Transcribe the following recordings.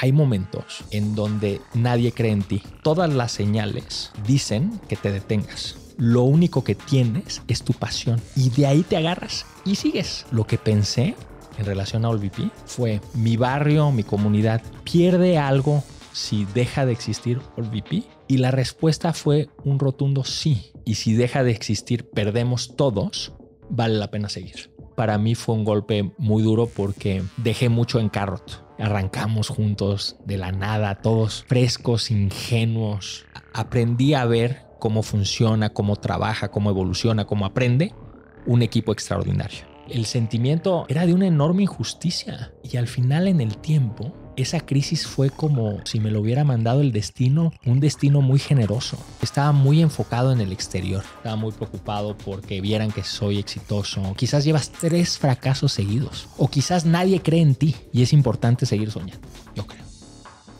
hay momentos en donde nadie cree en ti. Todas las señales dicen que te detengas. Lo único que tienes es tu pasión y de ahí te agarras y sigues. Lo que pensé en relación a OLVP fue mi barrio, mi comunidad, pierde algo si deja de existir OLVP. Y la respuesta fue un rotundo sí. Y si deja de existir, perdemos todos, vale la pena seguir. Para mí fue un golpe muy duro porque dejé mucho en Carrot Arrancamos juntos de la nada, todos frescos, ingenuos. Aprendí a ver cómo funciona, cómo trabaja, cómo evoluciona, cómo aprende un equipo extraordinario. El sentimiento era de una enorme injusticia y al final en el tiempo esa crisis fue como si me lo hubiera mandado el destino, un destino muy generoso. Estaba muy enfocado en el exterior, estaba muy preocupado porque vieran que soy exitoso. Quizás llevas tres fracasos seguidos o quizás nadie cree en ti y es importante seguir soñando, yo creo.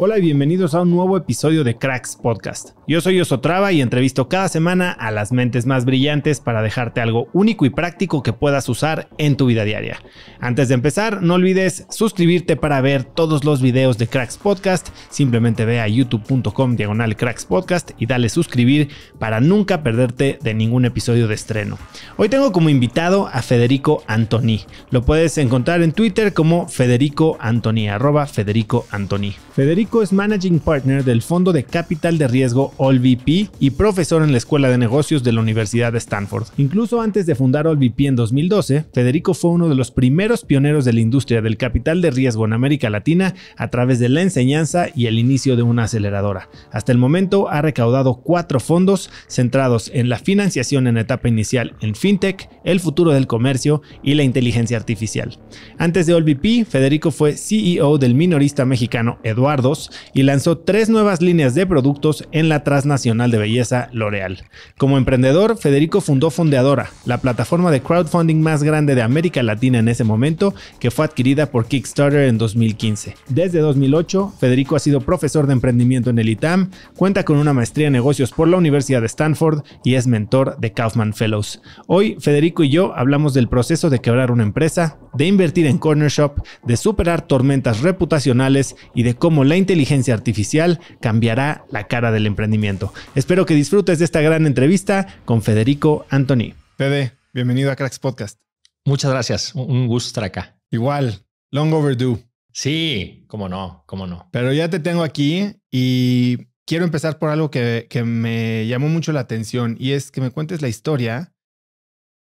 Hola y bienvenidos a un nuevo episodio de Cracks Podcast. Yo soy Osotrava y entrevisto cada semana a las mentes más brillantes para dejarte algo único y práctico que puedas usar en tu vida diaria. Antes de empezar, no olvides suscribirte para ver todos los videos de Cracks Podcast. Simplemente ve a youtube.com diagonal Cracks Podcast y dale suscribir para nunca perderte de ningún episodio de estreno. Hoy tengo como invitado a Federico Antoni. Lo puedes encontrar en Twitter como Federico Antoni, arroba Federico Antoni. Federico Federico es Managing Partner del Fondo de Capital de Riesgo olvp y profesor en la Escuela de Negocios de la Universidad de Stanford. Incluso antes de fundar olvp en 2012, Federico fue uno de los primeros pioneros de la industria del capital de riesgo en América Latina a través de la enseñanza y el inicio de una aceleradora. Hasta el momento ha recaudado cuatro fondos centrados en la financiación en etapa inicial en FinTech, el futuro del comercio y la inteligencia artificial. Antes de olvp, Federico fue CEO del minorista mexicano Eduardo y lanzó tres nuevas líneas de productos en la transnacional de belleza L'Oreal. Como emprendedor, Federico fundó Fondeadora, la plataforma de crowdfunding más grande de América Latina en ese momento, que fue adquirida por Kickstarter en 2015. Desde 2008, Federico ha sido profesor de emprendimiento en el ITAM, cuenta con una maestría en negocios por la Universidad de Stanford y es mentor de Kaufman Fellows. Hoy, Federico y yo hablamos del proceso de quebrar una empresa, de invertir en Corner Shop, de superar tormentas reputacionales y de cómo la inteligencia artificial cambiará la cara del emprendimiento. Espero que disfrutes de esta gran entrevista con Federico Anthony. Fede, bienvenido a Cracks Podcast. Muchas gracias, un gusto estar acá. Igual, long overdue. Sí, cómo no, cómo no. Pero ya te tengo aquí y quiero empezar por algo que, que, me llamó mucho la atención y es que me cuentes la historia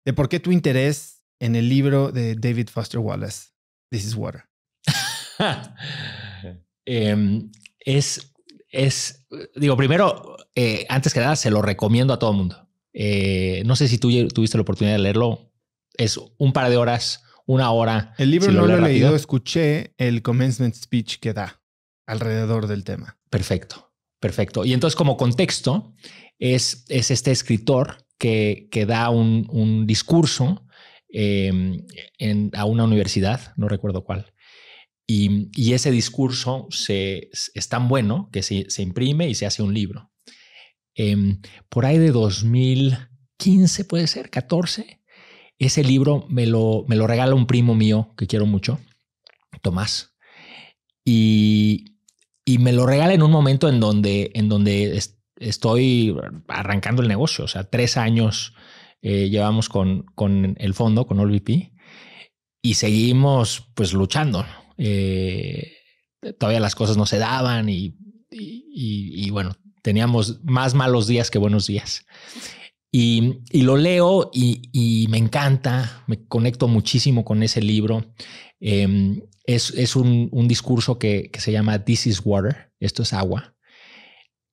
de por qué tu interés en el libro de David Foster Wallace, This is Water? Em, es, es, digo, primero, eh, antes que nada, se lo recomiendo a todo el mundo. Eh, no sé si tú tuviste la oportunidad de leerlo. Es un par de horas, una hora. El libro no lo he leído, escuché el commencement speech que da alrededor del tema. Perfecto, perfecto. Y entonces como contexto, es, es este escritor que, da un, un discurso Em, en, a una universidad, no recuerdo cuál. Y, ese discurso es tan bueno que se, imprime y se hace un libro. Em, por ahí de 2015, puede ser, 14, ese libro me lo, me lo regala un primo mío que quiero mucho, Tomás. Y, me lo regala en un momento en donde, en donde estoy arrancando el negocio, o sea, tres años eh, llevamos con, el fondo, con Olvipi, y seguimos pues luchando. Eh, todavía las cosas no se daban y, bueno, teníamos más malos días que buenos días. Y, lo leo y, me encanta, me conecto muchísimo con ese libro. Em, es, un, discurso que, se llama This is Water, esto es agua.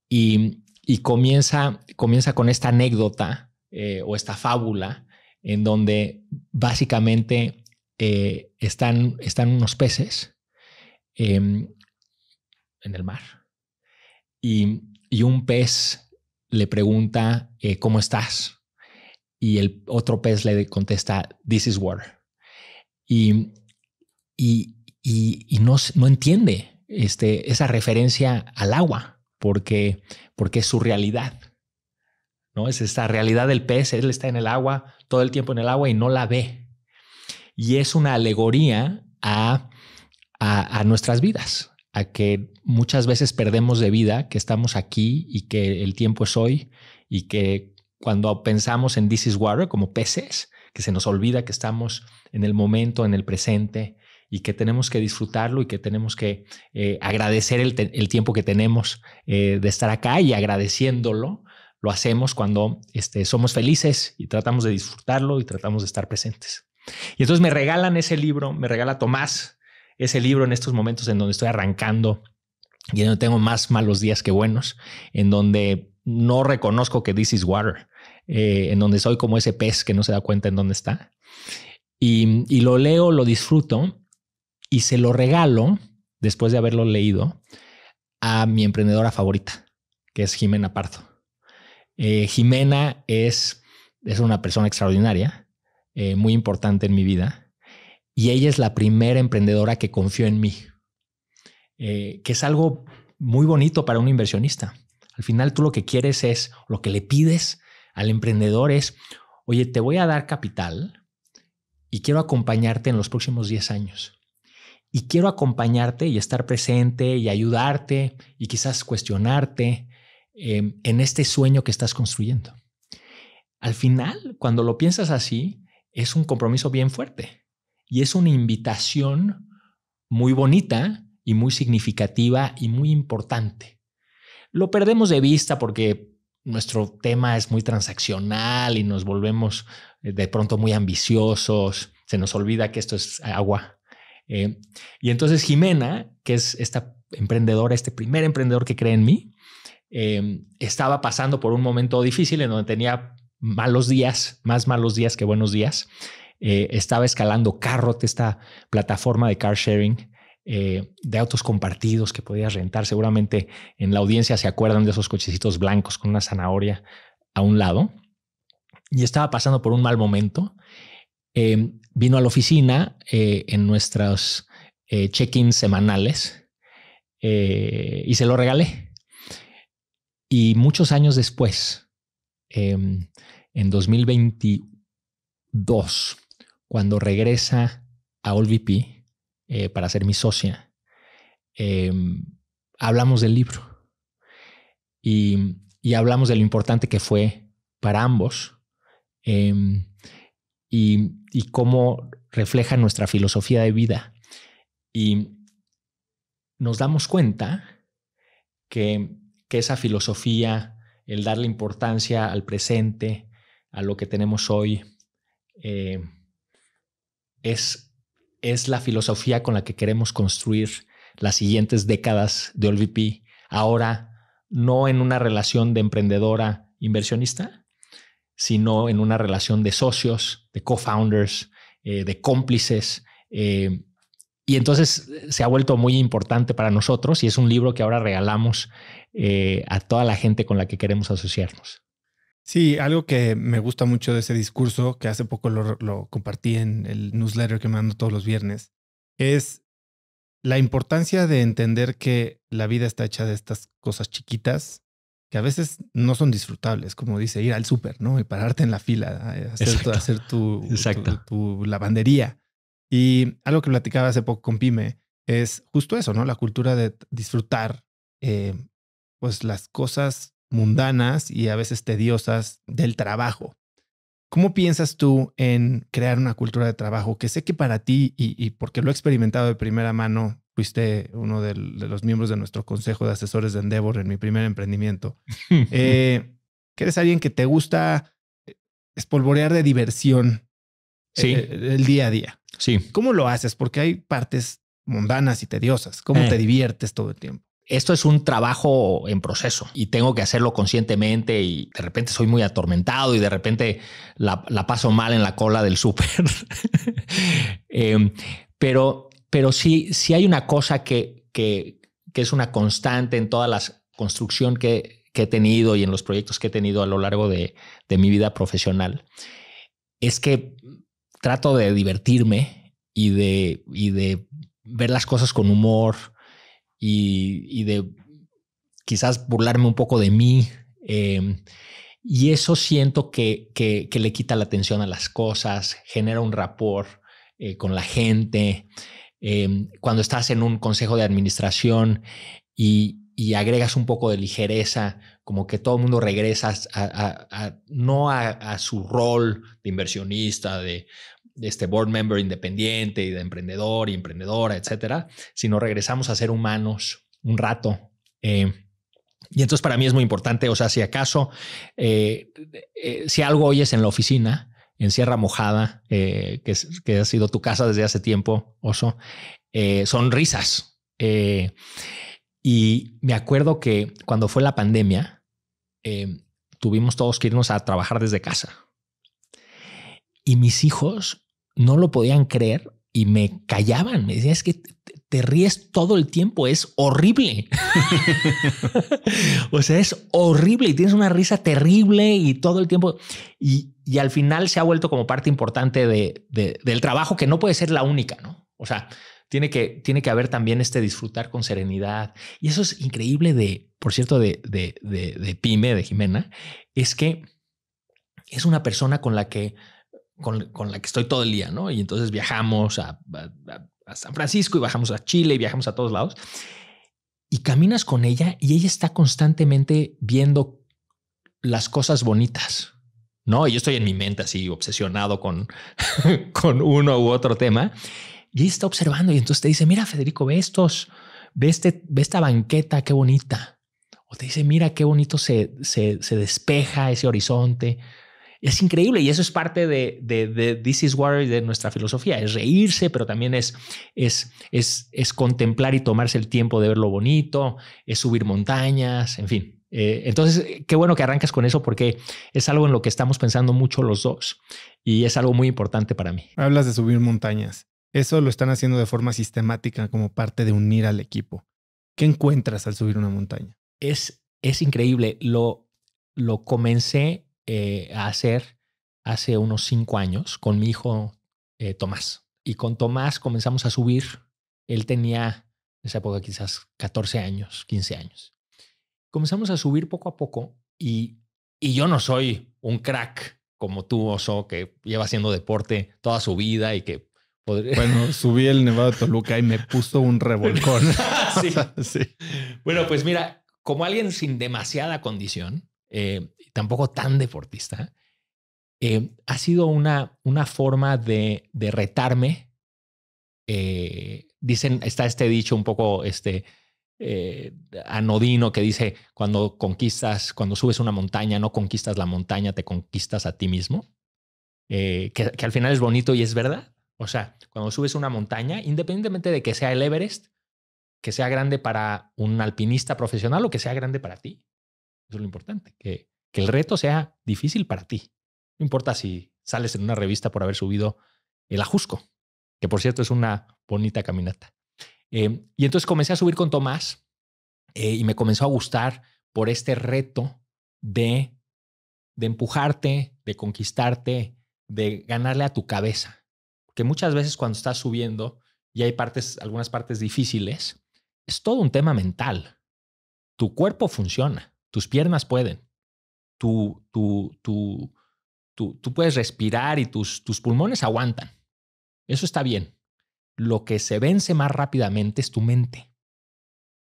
Y, comienza, comienza con esta anécdota eh, o esta fábula en donde básicamente eh, están, están unos peces em, en el mar y, un pez le pregunta, eh, ¿cómo estás? Y el otro pez le contesta, This is water. Y, no, entiende este, esa referencia al agua porque, porque es su realidad. Es esta realidad del pez, él está en el agua, todo el tiempo en el agua y no la ve. Y es una alegoría a, a, nuestras vidas, a que muchas veces perdemos de vida que estamos aquí y que el tiempo es hoy y que cuando pensamos en This is Water como peces, que se nos olvida que estamos en el momento, en el presente y que tenemos que disfrutarlo y que tenemos que eh, agradecer el, tiempo que tenemos eh, de estar acá y agradeciéndolo lo hacemos cuando este, somos felices y tratamos de disfrutarlo y tratamos de estar presentes. Y entonces me regalan ese libro, me regala Tomás ese libro en estos momentos en donde estoy arrancando y no tengo más malos días que buenos, en donde no reconozco que this is water, eh, en donde soy como ese pez que no se da cuenta en dónde está. Y, lo leo, lo disfruto y se lo regalo, después de haberlo leído, a mi emprendedora favorita, que es Jimena Parto. Eh, Jimena es, es una persona extraordinaria, eh, muy importante en mi vida, y ella es la primera emprendedora que confió en mí, eh, que es algo muy bonito para un inversionista. Al final tú lo que quieres es, lo que le pides al emprendedor es, oye, te voy a dar capital y quiero acompañarte en los próximos 10 años. Y quiero acompañarte y estar presente y ayudarte y quizás cuestionarte Em, en este sueño que estás construyendo. Al final, cuando lo piensas así, es un compromiso bien fuerte y es una invitación muy bonita y muy significativa y muy importante. Lo perdemos de vista porque nuestro tema es muy transaccional y nos volvemos eh, de pronto muy ambiciosos, se nos olvida que esto es agua. Eh, y entonces Jimena, que es esta emprendedora, este primer emprendedor que cree en mí, Em, estaba pasando por un momento difícil en donde tenía malos días, más malos días que buenos días. Eh, estaba escalando Carrot, esta plataforma de car sharing. Eh, de autos compartidos que podías rentar. Seguramente en la audiencia se acuerdan de esos cochecitos blancos con una zanahoria a un lado. Y estaba pasando por un mal momento. Em, vino a la oficina eh, en nuestros check-ins semanales y se lo regalé. Y muchos años después, em, en 2022, cuando regresa a OLVP eh, para ser mi socia, em, hablamos del libro y, hablamos de lo importante que fue para ambos em, y, y cómo refleja nuestra filosofía de vida. Y nos damos cuenta que que esa filosofía, el darle importancia al presente, a lo que tenemos hoy, eh, es, es la filosofía con la que queremos construir las siguientes décadas de OLVP, ahora no en una relación de emprendedora inversionista, sino en una relación de socios, de co-founders, eh, de cómplices, eh, y entonces eh, se ha vuelto muy importante para nosotros y es un libro que ahora regalamos eh, a toda la gente con la que queremos asociarnos. Sí, algo que me gusta mucho de ese discurso, que hace poco lo, compartí en el newsletter que mando todos los viernes, es la importancia de entender que la vida está hecha de estas cosas chiquitas que a veces no son disfrutables, como dice ir al súper, ¿no? Y pararte en la fila, eh, hacer, tu lavandería. Y algo que platicaba hace poco con Pime es justo eso, ¿no? La cultura de disfrutar, eh, pues las cosas mundanas y a veces tediosas del trabajo. ¿Cómo piensas tú en crear una cultura de trabajo? Que sé que para ti, y, porque lo he experimentado de primera mano, fuiste uno de, los miembros de nuestro consejo de asesores de Endeavor en mi primer emprendimiento, eh, eres alguien que te gusta eh, espolvorear de diversión el día a día. Sí. ¿Cómo lo haces? Porque hay partes mundanas y tediosas. ¿Cómo te eh. diviertes todo el tiempo? Esto es un trabajo en proceso y tengo que hacerlo conscientemente y de repente soy muy atormentado y de repente la, paso mal en la cola del súper. Em, pero, pero sí, sí hay una cosa que, que, que es una constante en toda la construcción que, que, he tenido y en los proyectos que he tenido a lo largo de, de mi vida profesional, es que trato de divertirme y de, y de ver las cosas con humor y, de quizás burlarme un poco de mí. Em, y eso siento que, que, le quita la atención a las cosas, genera un rapor eh, con la gente. Em, cuando estás en un consejo de administración y, y agregas un poco de ligereza, como que todo el mundo regresa a, no a, su rol de inversionista, de, este board member independiente y de emprendedor y emprendedora, etcétera, sino regresamos a ser humanos un rato. Eh, y entonces para mí es muy importante, o sea, si acaso, eh, eh, si algo oyes en la oficina, en Sierra Mojada, que, que, ha sido tu casa desde hace tiempo, Oso, son risas. y me acuerdo que cuando fue la pandemia, Em, tuvimos todos que irnos a trabajar desde casa. Y mis hijos no lo podían creer y me callaban. Me decían, es que te, ríes todo el tiempo, es horrible. o sea, es horrible y tienes una risa terrible y todo el tiempo. Y, al final se ha vuelto como parte importante del trabajo que no puede ser la única, ¿no? O sea, tiene que, tiene que haber también este disfrutar con serenidad. Y eso es increíble de, por cierto, de, de, de, Pyme, de Jimena, es que es una persona con la que, con, la que estoy todo el día, ¿no? Y entonces viajamos a, San Francisco y bajamos a Chile y viajamos a todos lados. Y caminas con ella y ella está constantemente viendo las cosas bonitas. No, yo estoy en mi mente así obsesionado con, con uno u otro tema y está observando y entonces te dice, mira Federico, ve estos, ve, este, esta banqueta, qué bonita. O te dice, mira qué bonito se, se, despeja ese horizonte. Es increíble y eso es parte de, This is war de nuestra filosofía. Es reírse, pero también es, es, es, es contemplar y tomarse el tiempo de ver lo bonito, es subir montañas, en fin. Eh, entonces, qué bueno que arrancas con eso porque es algo en lo que estamos pensando mucho los dos y es algo muy importante para mí. Hablas de subir montañas. Eso lo están haciendo de forma sistemática como parte de unir al equipo. ¿Qué encuentras al subir una montaña? Es, es increíble. Lo, lo comencé eh, a hacer hace unos cinco años con mi hijo eh, Tomás. Y con Tomás comenzamos a subir. Él tenía, en esa época quizás 14 años, 15 años. Comenzamos a subir poco a poco y, y yo no soy un crack como tú, Oso, que lleva haciendo deporte toda su vida y que bueno, subí el Nevado de Toluca y me puso un revolcón. sí. Bueno, pues mira, como alguien sin demasiada condición, eh, tampoco tan deportista, eh, ha sido una, una forma de, de retarme. Eh, dicen, está este dicho un poco este, anodino que dice, cuando conquistas, cuando subes una montaña, no conquistas la montaña, te conquistas a ti mismo, que, al final es bonito y es verdad. O sea, cuando subes una montaña, independientemente de que sea el Everest, que sea grande para un alpinista profesional o que sea grande para ti. Eso es lo importante, que, el reto sea difícil para ti. No importa si sales en una revista por haber subido el Ajusco, que por cierto es una bonita caminata. Eh, y entonces comencé a subir con Tomás eh, y me comenzó a gustar por este reto de, de empujarte, de conquistarte, de ganarle a tu cabeza que muchas veces cuando estás subiendo y hay partes, algunas partes difíciles, es todo un tema mental. Tu cuerpo funciona, tus piernas pueden, tú, puedes respirar y tus, tus pulmones aguantan. Eso está bien. Lo que se vence más rápidamente es tu mente.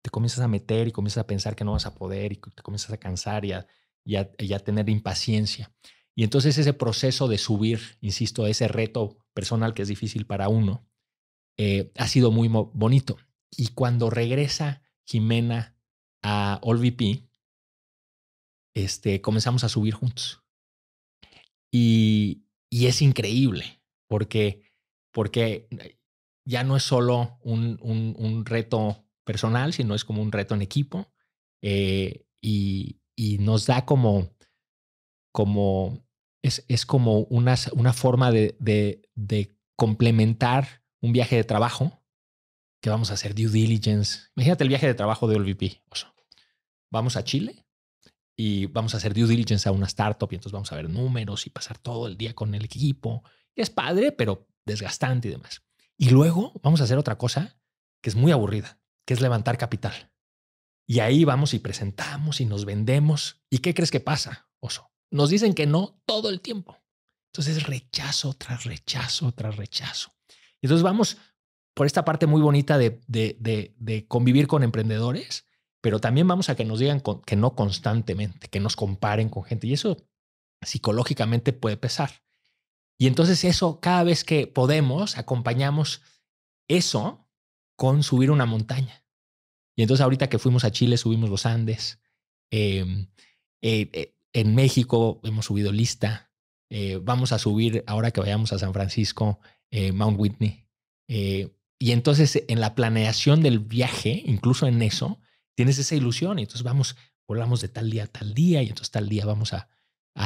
Te comienzas a meter y comienzas a pensar que no vas a poder y te comienzas a cansar y y a tener impaciencia. Y entonces ese proceso de subir, insisto, ese reto personal que es difícil para uno, eh, ha sido muy bonito. Y cuando regresa Jimena a AllVP, este, comenzamos a subir juntos. Y, es increíble, porque, porque eh, ya no es solo un, reto personal, sino es como un reto en equipo. Eh, y, y, nos da como, como es, como una, una forma de, complementar un viaje de trabajo que vamos a hacer due diligence. Imagínate el viaje de trabajo de OLVP. Vamos a Chile y vamos a hacer due diligence a una startup y entonces vamos a ver números y pasar todo el día con el equipo. es padre, pero desgastante y demás. Y luego vamos a hacer otra cosa que es muy aburrida, que es levantar capital. Y ahí vamos y presentamos y nos vendemos. ¿Y qué crees que pasa, oso? Nos dicen que no todo el tiempo. Entonces rechazo tras rechazo tras rechazo. Entonces vamos por esta parte muy bonita de, de, de, convivir con emprendedores, pero también vamos a que nos digan que no constantemente, que nos comparen con gente. Y eso psicológicamente puede pesar. Y entonces eso, cada vez que podemos, acompañamos eso con subir una montaña. Y entonces ahorita que fuimos a Chile, subimos los Andes. Em, eh, eh, en México hemos subido lista. Eh, vamos a subir ahora que vayamos a San Francisco, eh, Mount Whitney. Eh, y entonces en la planeación del viaje, incluso en eso, tienes esa ilusión. Y entonces vamos, volvamos de tal día a tal día y entonces tal día vamos a,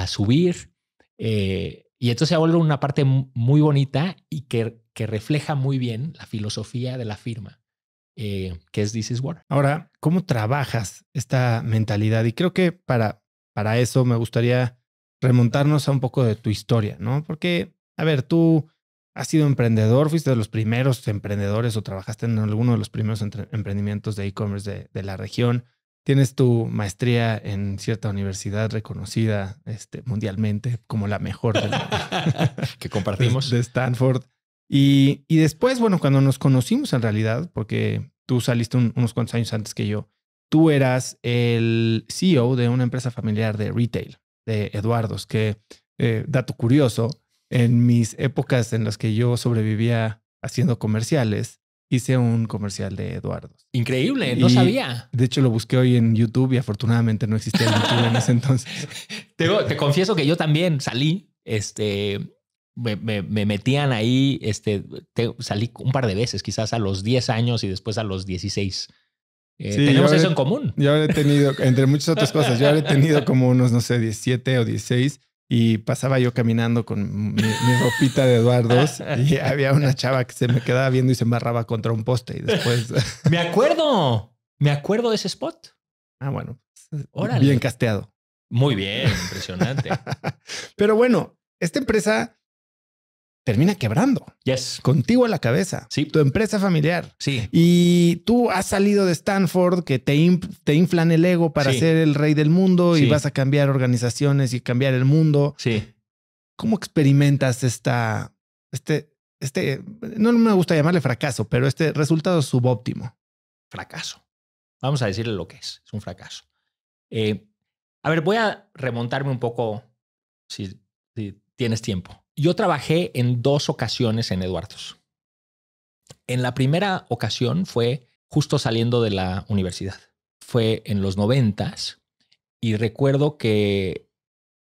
subir. y entonces se vuelto una parte muy bonita y que, refleja muy bien la filosofía de la firma. que es This is War. Ahora, ¿cómo trabajas esta mentalidad? Y creo que para para eso me gustaría remontarnos a un poco de tu historia, ¿no? Porque, a ver, tú has sido emprendedor, fuiste de los primeros emprendedores o trabajaste en alguno de los primeros emprendimientos de e-commerce de, la región. Tienes tu maestría en cierta universidad reconocida este, mundialmente como la mejor de que compartimos de, Stanford. Y, después, bueno, cuando nos conocimos en realidad, porque tú saliste unos cuantos años antes que yo, tú eras el CEO de una empresa familiar de retail, de Eduardo's, que, eh, dato curioso, en mis épocas en las que yo sobrevivía haciendo comerciales, hice un comercial de Eduardo's. Increíble, no sabía. De hecho, lo busqué hoy en YouTube y afortunadamente no existía YouTube en ese entonces. te, confieso que yo también salí, este, me, metían ahí, este, salí un par de veces, quizás a los 10 años y después a los 16. Eh, sí, eso en común. Yo he tenido, entre muchas otras cosas, yo he tenido como unos, no sé, 17 o 16 y pasaba yo caminando con mi, ropita de Eduardo y había una chava que se me quedaba viendo y se embarraba contra un poste y después... me acuerdo, me acuerdo de ese spot. Ah, bueno. Pues, Órale. Bien casteado. Muy bien, impresionante. Pero bueno, esta empresa termina quebrando. Yes. Contigo a la cabeza. Sí. Tu empresa familiar. Sí. Y tú has salido de Stanford que te, inflan el ego para ser el rey del mundo y vas a cambiar organizaciones y cambiar el mundo. Sí. ¿Cómo experimentas esta, este, este, no me gusta llamarle fracaso, pero este resultado subóptimo? Fracaso. Vamos a decirle lo que es. Es un fracaso. Eh, a ver, voy a remontarme un poco si tienes tiempo. Yo trabajé en dos ocasiones en Eduardos. En la primera ocasión fue justo saliendo de la universidad. Fue en los noventas y recuerdo que,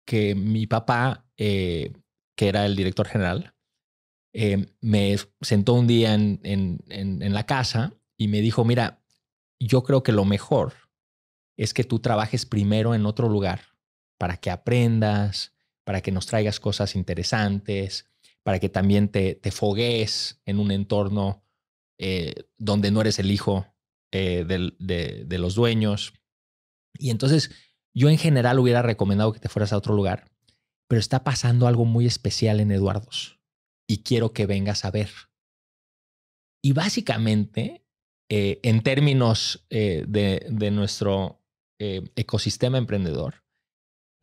que mi papá, eh, que era el director general, eh, me sentó un día en la casa y me dijo, mira, yo creo que lo mejor es que tú trabajes primero en otro lugar para que aprendas, para que nos traigas cosas interesantes, para que también te, te foguees en un entorno eh, donde no eres el hijo eh, de, los dueños. Y entonces yo en general hubiera recomendado que te fueras a otro lugar, pero está pasando algo muy especial en Eduardos y quiero que vengas a ver. Y básicamente, eh, en términos de, de, nuestro ecosistema emprendedor,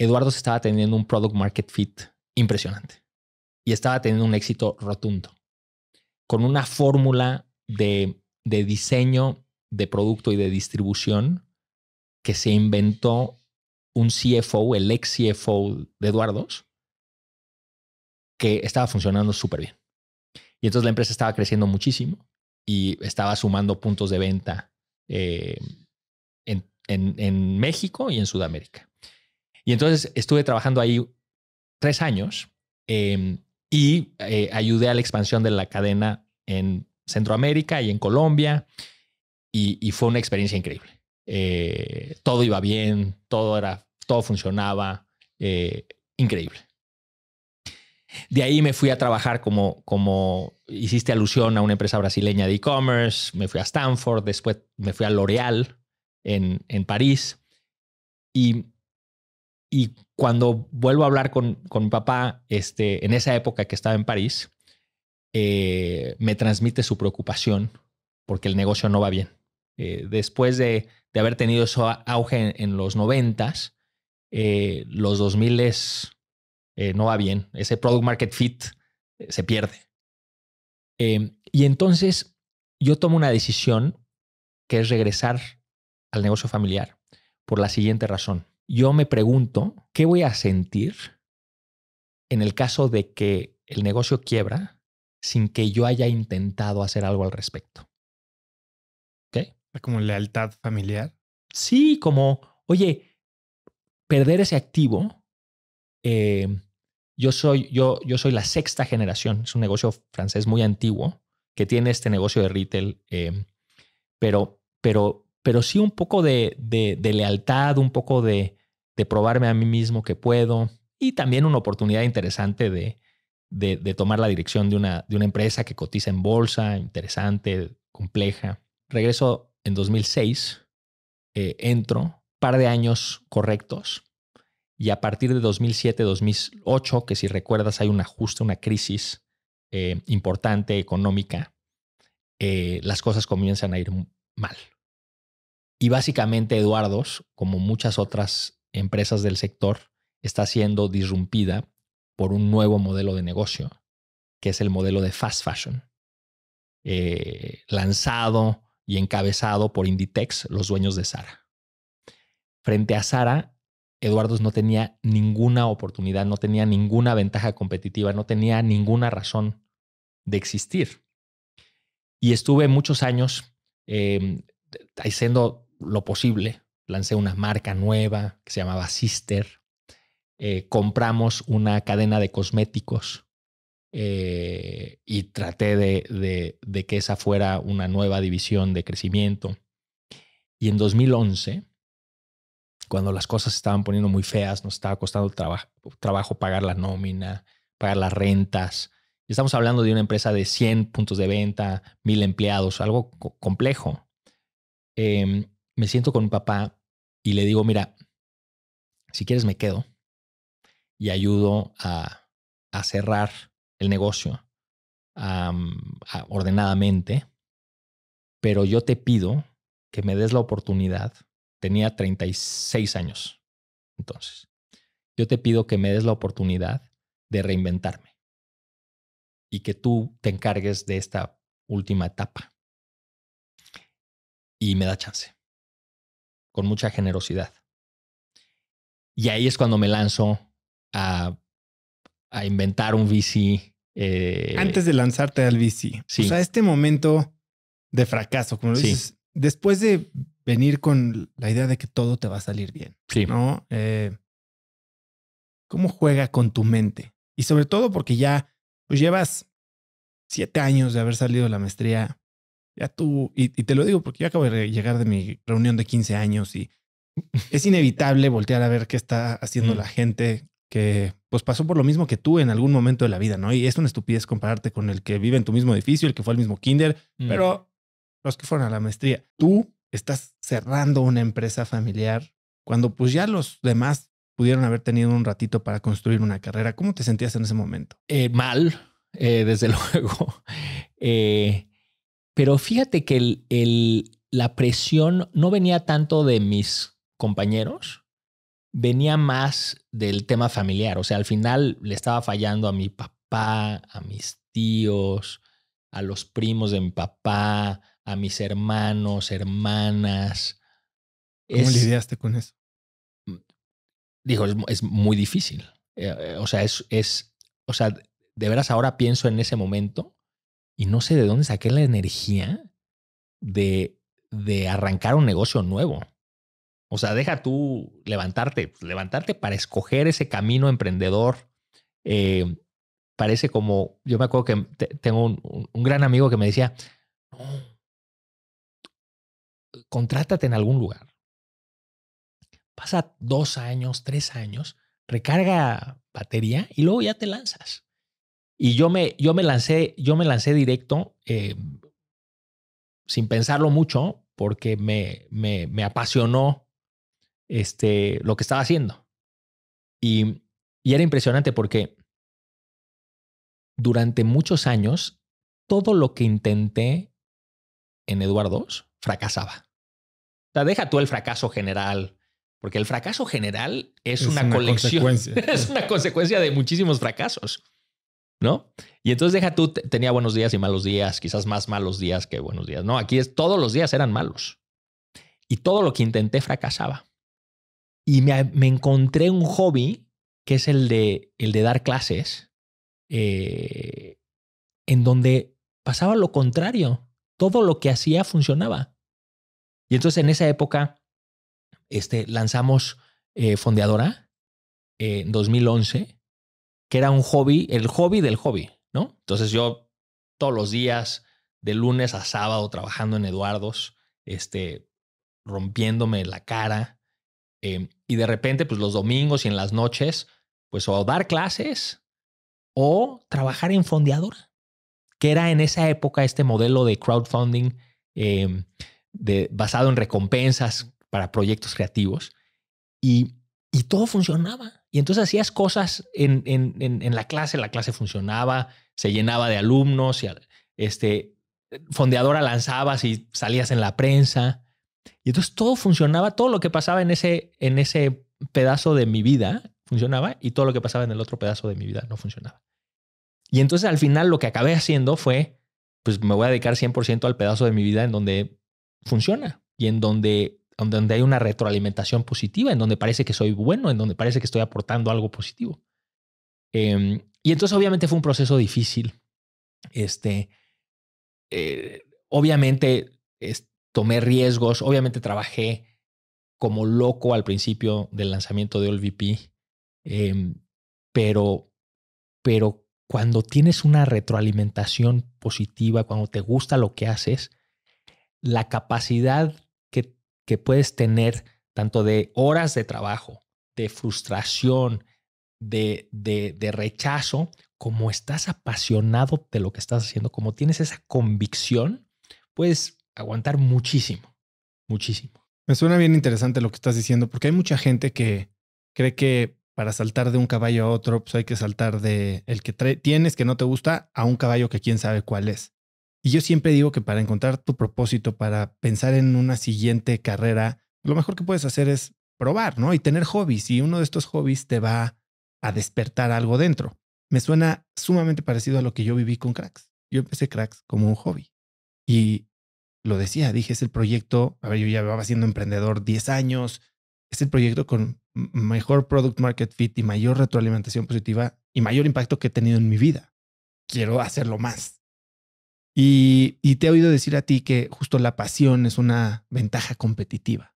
Eduardo estaba teniendo un product market fit impresionante y estaba teniendo un éxito rotundo con una fórmula de, diseño de producto y de distribución que se inventó un CFO, el ex CFO de Eduardo, que estaba funcionando súper bien. Y entonces la empresa estaba creciendo muchísimo y estaba sumando puntos de venta eh, en México y en Sudamérica. Y entonces estuve trabajando ahí tres años em, y eh, ayudé a la expansión de la cadena en Centroamérica y en Colombia y, fue una experiencia increíble. Eh, todo iba bien, todo era, todo funcionaba, eh, increíble. De ahí me fui a trabajar como, como hiciste alusión a una empresa brasileña de e-commerce, me fui a Stanford, después me fui a L'Oréal en, en París y y cuando vuelvo a hablar con, mi papá, este, en esa época que estaba en París, eh, me transmite su preocupación porque el negocio no va bien. Eh, después de, haber tenido su auge en, los noventas, eh, los 2000 es, no va bien. Ese product market fit se pierde. y entonces yo tomo una decisión que es regresar al negocio familiar por la siguiente razón yo me pregunto, ¿qué voy a sentir en el caso de que el negocio quiebra sin que yo haya intentado hacer algo al respecto? ¿Ok? Como lealtad familiar. Sí, como, oye, perder ese activo. Eh, yo soy, yo, yo soy la sexta generación, es un negocio francés muy antiguo que tiene este negocio de retail, eh, pero, pero pero sí un poco de, lealtad, un poco de, probarme a mí mismo que puedo y también una oportunidad interesante de, tomar la dirección de una, empresa que cotiza en bolsa, interesante, compleja. Regreso en 2006, eh, entro, par de años correctos. Y a partir de 2007-2008, que si recuerdas hay un ajuste, una crisis eh, importante económica, eh, las cosas comienzan a ir mal. Y básicamente Eduardo's, como muchas otras empresas del sector, está siendo disrumpida por un nuevo modelo de negocio, que es el modelo de fast fashion, eh, lanzado y encabezado por Inditex, los dueños de Sara. Frente a Sara, Eduardo's no tenía ninguna oportunidad, no tenía ninguna ventaja competitiva, no tenía ninguna razón de existir. Y estuve muchos años haciendo eh, lo posible. Lancé una marca nueva que se llamaba Sister. Eh, compramos una cadena de cosméticos eh, y traté de, que esa fuera una nueva división de crecimiento. Y en 2011, cuando las cosas estaban poniendo muy feas, nos estaba costando trabajo pagar la nómina, pagar las rentas. estamos hablando de una empresa de 100 puntos de venta, 1000 empleados, algo complejo. Em, me siento con mi papá y le digo, mira, si quieres me quedo y ayudo a, cerrar el negocio ordenadamente, pero yo te pido que me des la oportunidad. Tenía 36 años entonces. Yo te pido que me des la oportunidad de reinventarme y que tú te encargues de esta última etapa. Y me da chance con mucha generosidad. Y ahí es cuando me lanzo a, inventar un VC. Eh, Antes de lanzarte al VC. Sí. O sea, este momento de fracaso, como lo dices, después de venir con la idea de que todo te va a salir bien. Sí. ¿no? Eh, ¿Cómo juega con tu mente? Y sobre todo porque ya pues, llevas siete años de haber salido de la maestría, ya tú, y, te lo digo porque yo acabo de llegar de mi reunión de 15 años y es inevitable voltear a ver qué está haciendo mm. la gente que pues pasó por lo mismo que tú en algún momento de la vida, ¿no? Y es una estupidez compararte con el que vive en tu mismo edificio, el que fue al mismo kinder, mm. pero los que fueron a la maestría. Tú estás cerrando una empresa familiar cuando pues ya los demás pudieron haber tenido un ratito para construir una carrera. ¿Cómo te sentías en ese momento? Eh, mal, eh, desde luego. Eh, pero fíjate que el, el, la presión no venía tanto de mis compañeros, venía más del tema familiar. O sea, al final le estaba fallando a mi papá, a mis tíos, a los primos de mi papá, a mis hermanos, hermanas. ¿Cómo lidiaste con eso? Mm, Dijo, es, muy difícil. Eh, eh, o sea, es, es, o sea, de veras ahora pienso en ese momento y no sé de dónde saqué la energía de, de arrancar un negocio nuevo. O sea, deja tú levantarte, pues, levantarte para escoger ese camino emprendedor. Eh, parece como, yo me acuerdo que tengo un, gran amigo que me decía, no, eh, contrátate en algún lugar. Pasa dos años, tres años, recarga batería y luego ya te lanzas. Y yo me, yo me, lancé, yo me lancé directo, eh, sin pensarlo mucho, porque me, me, me, apasionó este, lo que estaba haciendo. Y, era impresionante porque durante muchos años, todo lo que intenté en Eduardo fracasaba. O sea, deja tú el fracaso general, porque el fracaso general es, una, colección, es una consecuencia de muchísimos fracasos. ¿no? Y entonces deja tú, tenía buenos días y malos días, quizás más malos días que buenos días. No, aquí es, todos los días eran malos. Y todo lo que intenté fracasaba. Y me, encontré un hobby que es el de, el de dar clases, eh, en donde pasaba lo contrario. Todo lo que hacía funcionaba. Y entonces en esa época este, lanzamos eh, Fondeadora eh, en 2011 que era un hobby, el hobby del hobby, ¿no? Entonces yo todos los días, de lunes a sábado, trabajando en Eduardo's, este, rompiéndome la cara. Em, y de repente, pues los domingos y en las noches, pues o dar clases o trabajar en fondeadora, que era en esa época este modelo de crowdfunding em, de, basado en recompensas para proyectos creativos. y todo funcionaba. Y entonces hacías cosas en, en, la clase, la clase funcionaba, se llenaba de alumnos, y, este, fondeadora lanzabas y salías en la prensa. Y entonces todo funcionaba, todo lo que pasaba en ese, en ese pedazo de mi vida funcionaba y todo lo que pasaba en el otro pedazo de mi vida no funcionaba. Y entonces al final lo que acabé haciendo fue, pues me voy a dedicar 100% al pedazo de mi vida en donde funciona y en donde donde hay una retroalimentación positiva, en donde parece que soy bueno, en donde parece que estoy aportando algo positivo. Em, y entonces obviamente fue un proceso difícil. Este, eh, obviamente tomé riesgos, obviamente trabajé como loco al principio del lanzamiento de OLVP, eh, em, pero, pero cuando tienes una retroalimentación positiva, cuando te gusta lo que haces, la capacidad que puedes tener tanto de horas de trabajo, de frustración, de, de, de rechazo, como estás apasionado de lo que estás haciendo, como tienes esa convicción, puedes aguantar muchísimo, muchísimo. Me suena bien interesante lo que estás diciendo, porque hay mucha gente que cree que para saltar de un caballo a otro, pues hay que saltar de el que tienes que no te gusta a un caballo que quién sabe cuál es. Y yo siempre digo que para encontrar tu propósito, para pensar en una siguiente carrera, lo mejor que puedes hacer es probar, ¿no? Y tener hobbies. Y uno de estos hobbies te va a despertar algo dentro. Me suena sumamente parecido a lo que yo viví con Cracks. Yo empecé Cracks como un hobby. Y lo decía, dije, es el proyecto, a ver, yo ya llevaba siendo emprendedor 10 años, es el proyecto con mejor product market fit y mayor retroalimentación positiva y mayor impacto que he tenido en mi vida. Quiero hacerlo más. Y, te he oído decir a ti que justo la pasión es una ventaja competitiva.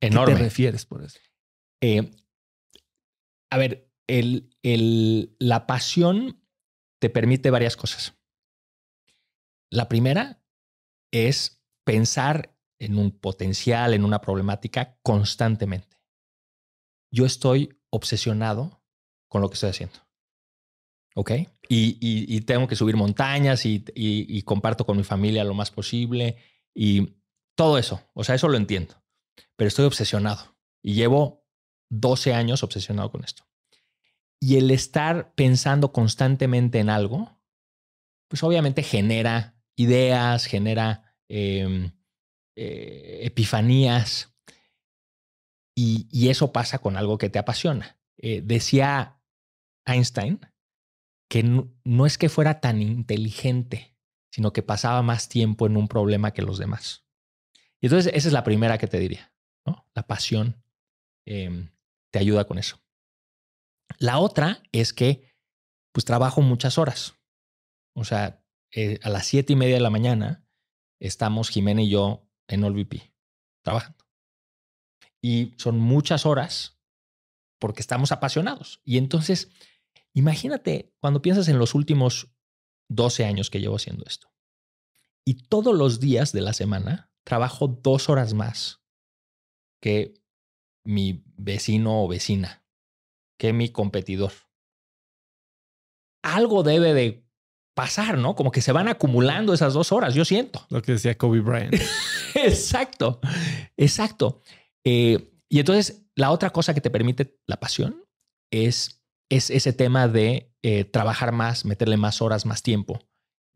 Enorme. ¿Qué te refieres por eso? Eh, a ver, la pasión te permite varias cosas. La primera es pensar en un potencial, en una problemática constantemente. Yo estoy obsesionado con lo que estoy haciendo. Ok. Y, tengo que subir montañas y, comparto con mi familia lo más posible y todo eso. O sea, eso lo entiendo. Pero estoy obsesionado y llevo 12 años obsesionado con esto. Y el estar pensando constantemente en algo, pues obviamente genera ideas, genera em, eh, epifanías. Y, eso pasa con algo que te apasiona. Eh, decía Einstein que no, es que fuera tan inteligente, sino que pasaba más tiempo en un problema que los demás. Y entonces esa es la primera que te diría, La pasión em, te ayuda con eso. La otra es que, pues trabajo muchas horas. O sea, eh, a las siete y media de la mañana estamos Jimena y yo en OLVP trabajando. Y son muchas horas porque estamos apasionados. Y entonces Imagínate cuando piensas en los últimos 12 años que llevo haciendo esto. Y todos los días de la semana trabajo dos horas más que mi vecino o vecina, que mi competidor. Algo debe de pasar, ¿no? Como que se van acumulando esas dos horas, yo siento. Lo que decía Kobe Bryant. exacto, exacto. Eh, y entonces, la otra cosa que te permite la pasión es es ese tema de eh, trabajar más, meterle más horas, más tiempo.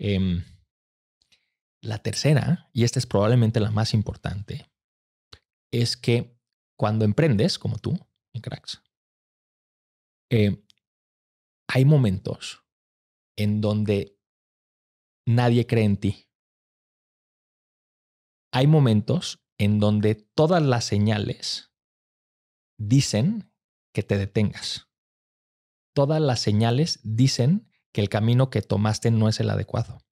Em, la tercera, y esta es probablemente la más importante, es que cuando emprendes, como tú, en cracks, eh, hay momentos en donde nadie cree en ti. Hay momentos en donde todas las señales dicen que te detengas todas las señales dicen que el camino que tomaste no es el adecuado.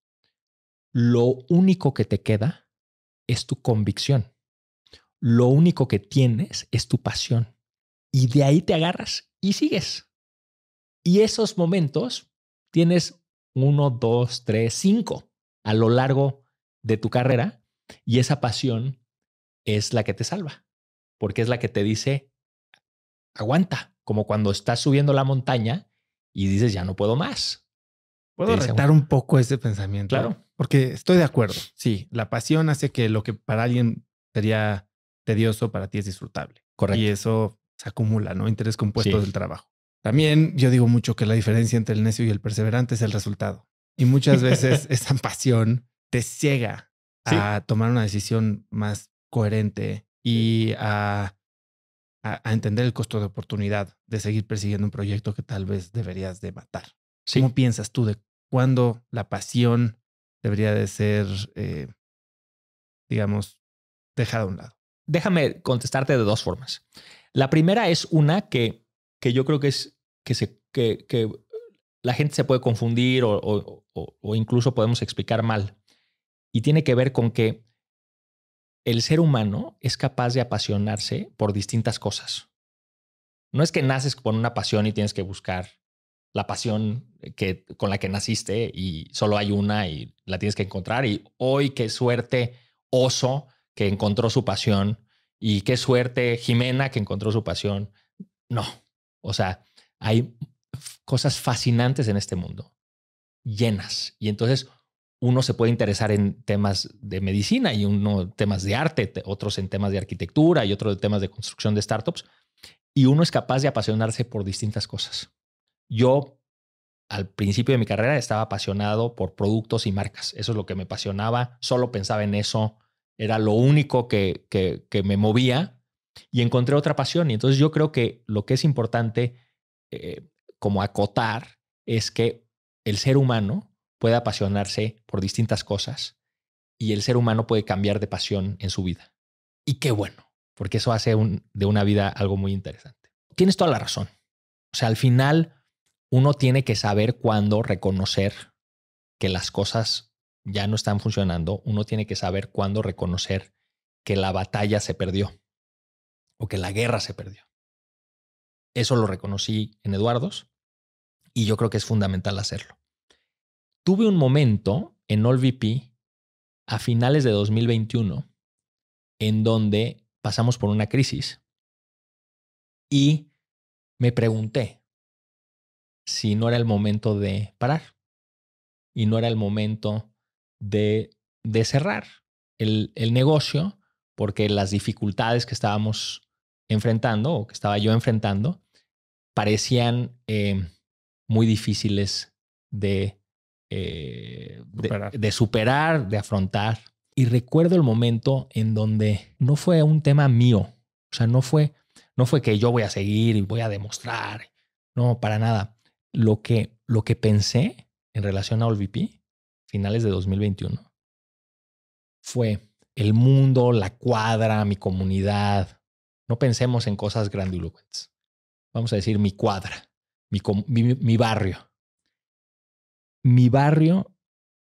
Lo único que te queda es tu convicción. Lo único que tienes es tu pasión. Y de ahí te agarras y sigues. Y esos momentos tienes uno, dos, tres, cinco a lo largo de tu carrera y esa pasión es la que te salva, porque es la que te dice, aguanta, como cuando estás subiendo la montaña y dices, ya no puedo más. Puedo retar un poco ese pensamiento. Claro. Porque estoy de acuerdo. Sí, la pasión hace que lo que para alguien sería tedioso, para ti es disfrutable. Correcto. Y eso se acumula, ¿no? Interés compuesto del trabajo. También yo digo mucho que la diferencia entre el necio y el perseverante es el resultado. Y muchas veces esa pasión te ciega a tomar una decisión más coherente y a a, entender el costo de oportunidad de seguir persiguiendo un proyecto que tal vez deberías de matar. ¿Cómo piensas tú de cuándo la pasión debería de ser, eh, digamos, dejada a un lado? Déjame contestarte de dos formas. La primera es una que, que yo creo que es que, se, que, que la gente se puede confundir o incluso podemos explicar mal. Y tiene que ver con que el ser humano es capaz de apasionarse por distintas cosas. No es que naces con una pasión y tienes que buscar la pasión que, con la que naciste y solo hay una y la tienes que encontrar. Y hoy qué suerte oso que encontró su pasión y qué suerte Jimena que encontró su pasión. No, o sea, hay cosas fascinantes en este mundo, llenas. Y entonces uno se puede interesar en temas de medicina y uno temas de arte, otros en temas de arquitectura y otros en temas de construcción de startups. Y uno es capaz de apasionarse por distintas cosas. Yo al principio de mi carrera estaba apasionado por productos y marcas. Eso es lo que me apasionaba. Solo pensaba en eso. Era lo único que, que, me movía y encontré otra pasión. Y entonces yo creo que lo que es importante eh, como acotar es que el ser humano puede apasionarse por distintas cosas y el ser humano puede cambiar de pasión en su vida. Y qué bueno, porque eso hace de una vida algo muy interesante. Tienes toda la razón. O sea, al final uno tiene que saber cuándo reconocer que las cosas ya no están funcionando, uno tiene que saber cuándo reconocer que la batalla se perdió o que la guerra se perdió. Eso lo reconocí en Eduardos y yo creo que es fundamental hacerlo tuve un momento en AllVP a finales de 2021 en donde pasamos por una crisis y me pregunté si no era el momento de parar y no era el momento de, cerrar el, negocio porque las dificultades que estábamos enfrentando o que estaba yo enfrentando parecían eh, muy difíciles de eh, de, superar, de afrontar. Y recuerdo el momento en donde no fue un tema mío, o sea, no fue, no fue que yo voy a seguir y voy a demostrar, no, para nada. Lo que, lo que pensé en relación a Olvipi, finales de 2021, fue el mundo, la cuadra, mi comunidad. No pensemos en cosas grandilocuentes. Vamos a decir mi cuadra, mi barrio mi barrio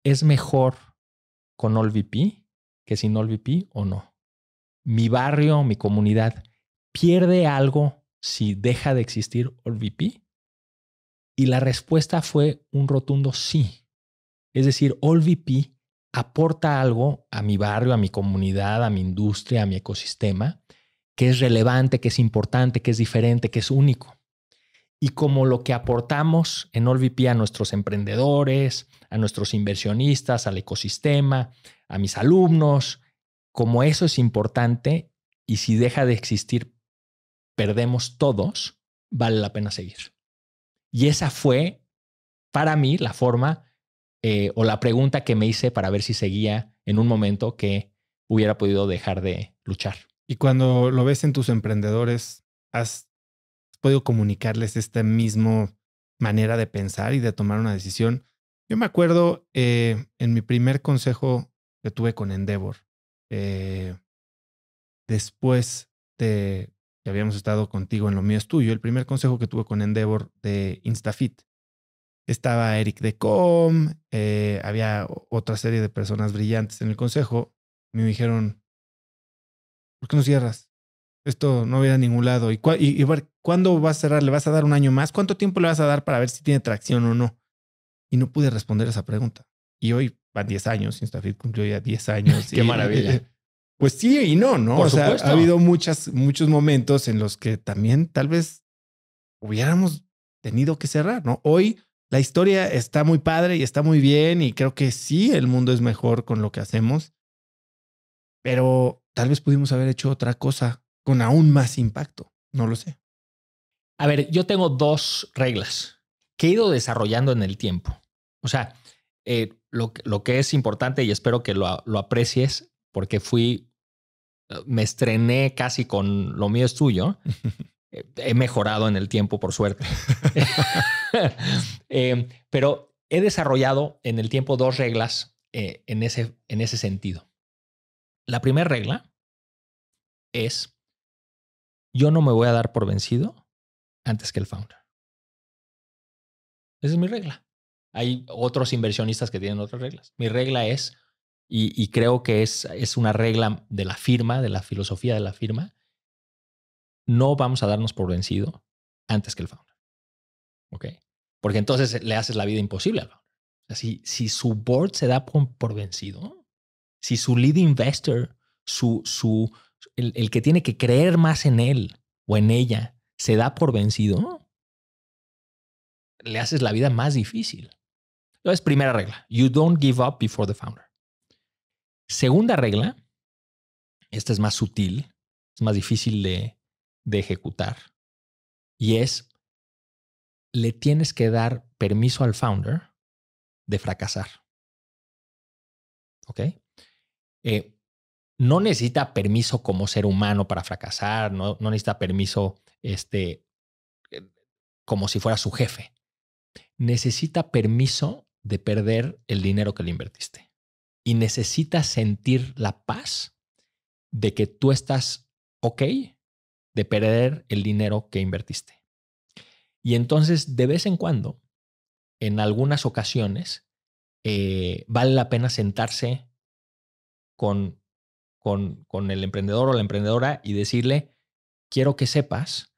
es mejor con OLVP que sin OLVP o no. Mi barrio, mi comunidad, pierde algo si deja de existir OLVP. Y la respuesta fue un rotundo sí. Es decir, OLVP aporta algo a mi barrio, a mi comunidad, a mi industria, a mi ecosistema, que es relevante, que es importante, que es diferente, que es único y como lo que aportamos en OLVP a nuestros emprendedores, a nuestros inversionistas, al ecosistema, a mis alumnos, como eso es importante y si deja de existir, perdemos todos, vale la pena seguir. Y esa fue para mí la forma eh, o la pregunta que me hice para ver si seguía en un momento que hubiera podido dejar de luchar. Y cuando lo ves en tus emprendedores, ¿has podido comunicarles esta misma manera de pensar y de tomar una decisión. Yo me acuerdo eh, en mi primer consejo que tuve con Endeavor, eh, después de que habíamos estado contigo en lo mío es tuyo, el primer consejo que tuve con Endeavor de Instafit. Estaba Eric de Com, eh, había otra serie de personas brillantes en el consejo. Me dijeron, ¿por qué no cierras? esto no había a ningún lado. ¿Y, cuándo vas a cerrar? ¿Le vas a dar un año más? ¿Cuánto tiempo le vas a dar para ver si tiene tracción o no? Y no pude responder esa pregunta. Y hoy van 10 años, Instafit cumplió ya 10 años. Qué maravilla. Pues sí y no, ¿no? o sea, ha habido muchas, muchos momentos en los que también tal vez hubiéramos tenido que cerrar, ¿no? Hoy la historia está muy padre y está muy bien y creo que sí, el mundo es mejor con lo que hacemos, pero tal vez pudimos haber hecho otra cosa con aún más impacto. No lo sé. A ver, yo tengo dos reglas que he ido desarrollando en el tiempo. O sea, eh, lo, que es importante y espero que lo, aprecies, porque fui, eh, me estrené casi con lo mío es tuyo. Eh, he mejorado en el tiempo, por suerte. pero he desarrollado en el tiempo dos reglas en, ese, en ese sentido. La primera regla es yo no me voy a dar por vencido antes que el founder. Esa es mi regla. Hay otros inversionistas que tienen otras reglas. Mi regla es, y, creo que es, es una regla de la firma, de la filosofía de la firma, no vamos a darnos por vencido antes que el founder. ¿Ok? Porque entonces le haces la vida imposible al founder. si, su board se da por, por vencido, si su lead investor, su, su, el, que tiene que creer más en él o en ella, se da por vencido, le haces la vida más difícil. Entonces, primera regla, you don't give up before the founder. Segunda regla, esta es más sutil, es más difícil de, de ejecutar, y es, le tienes que dar permiso al founder de fracasar. ¿Ok? Eh, no necesita permiso como ser humano para fracasar, no, necesita permiso este, eh, como si fuera su jefe. Necesita permiso de perder el dinero que le invertiste. Y necesita sentir la paz de que tú estás ok de perder el dinero que invertiste. Y entonces, de vez en cuando, en algunas ocasiones, eh, vale la pena sentarse con con, el emprendedor o la emprendedora y decirle, quiero que sepas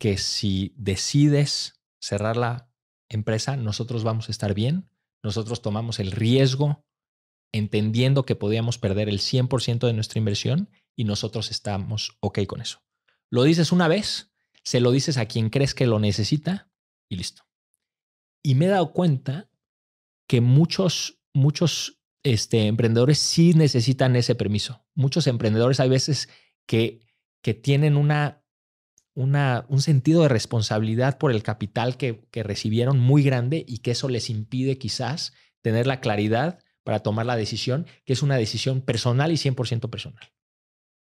que si decides cerrar la empresa, nosotros vamos a estar bien, nosotros tomamos el riesgo entendiendo que podíamos perder el 100% de nuestra inversión y nosotros estamos ok con eso. Lo dices una vez, se lo dices a quien crees que lo necesita y listo. Y me he dado cuenta que muchos, muchos este, emprendedores sí necesitan ese permiso. Muchos emprendedores hay veces que, que tienen una, una, un sentido de responsabilidad por el capital que, recibieron muy grande y que eso les impide quizás tener la claridad para tomar la decisión, que es una decisión personal y 100% personal.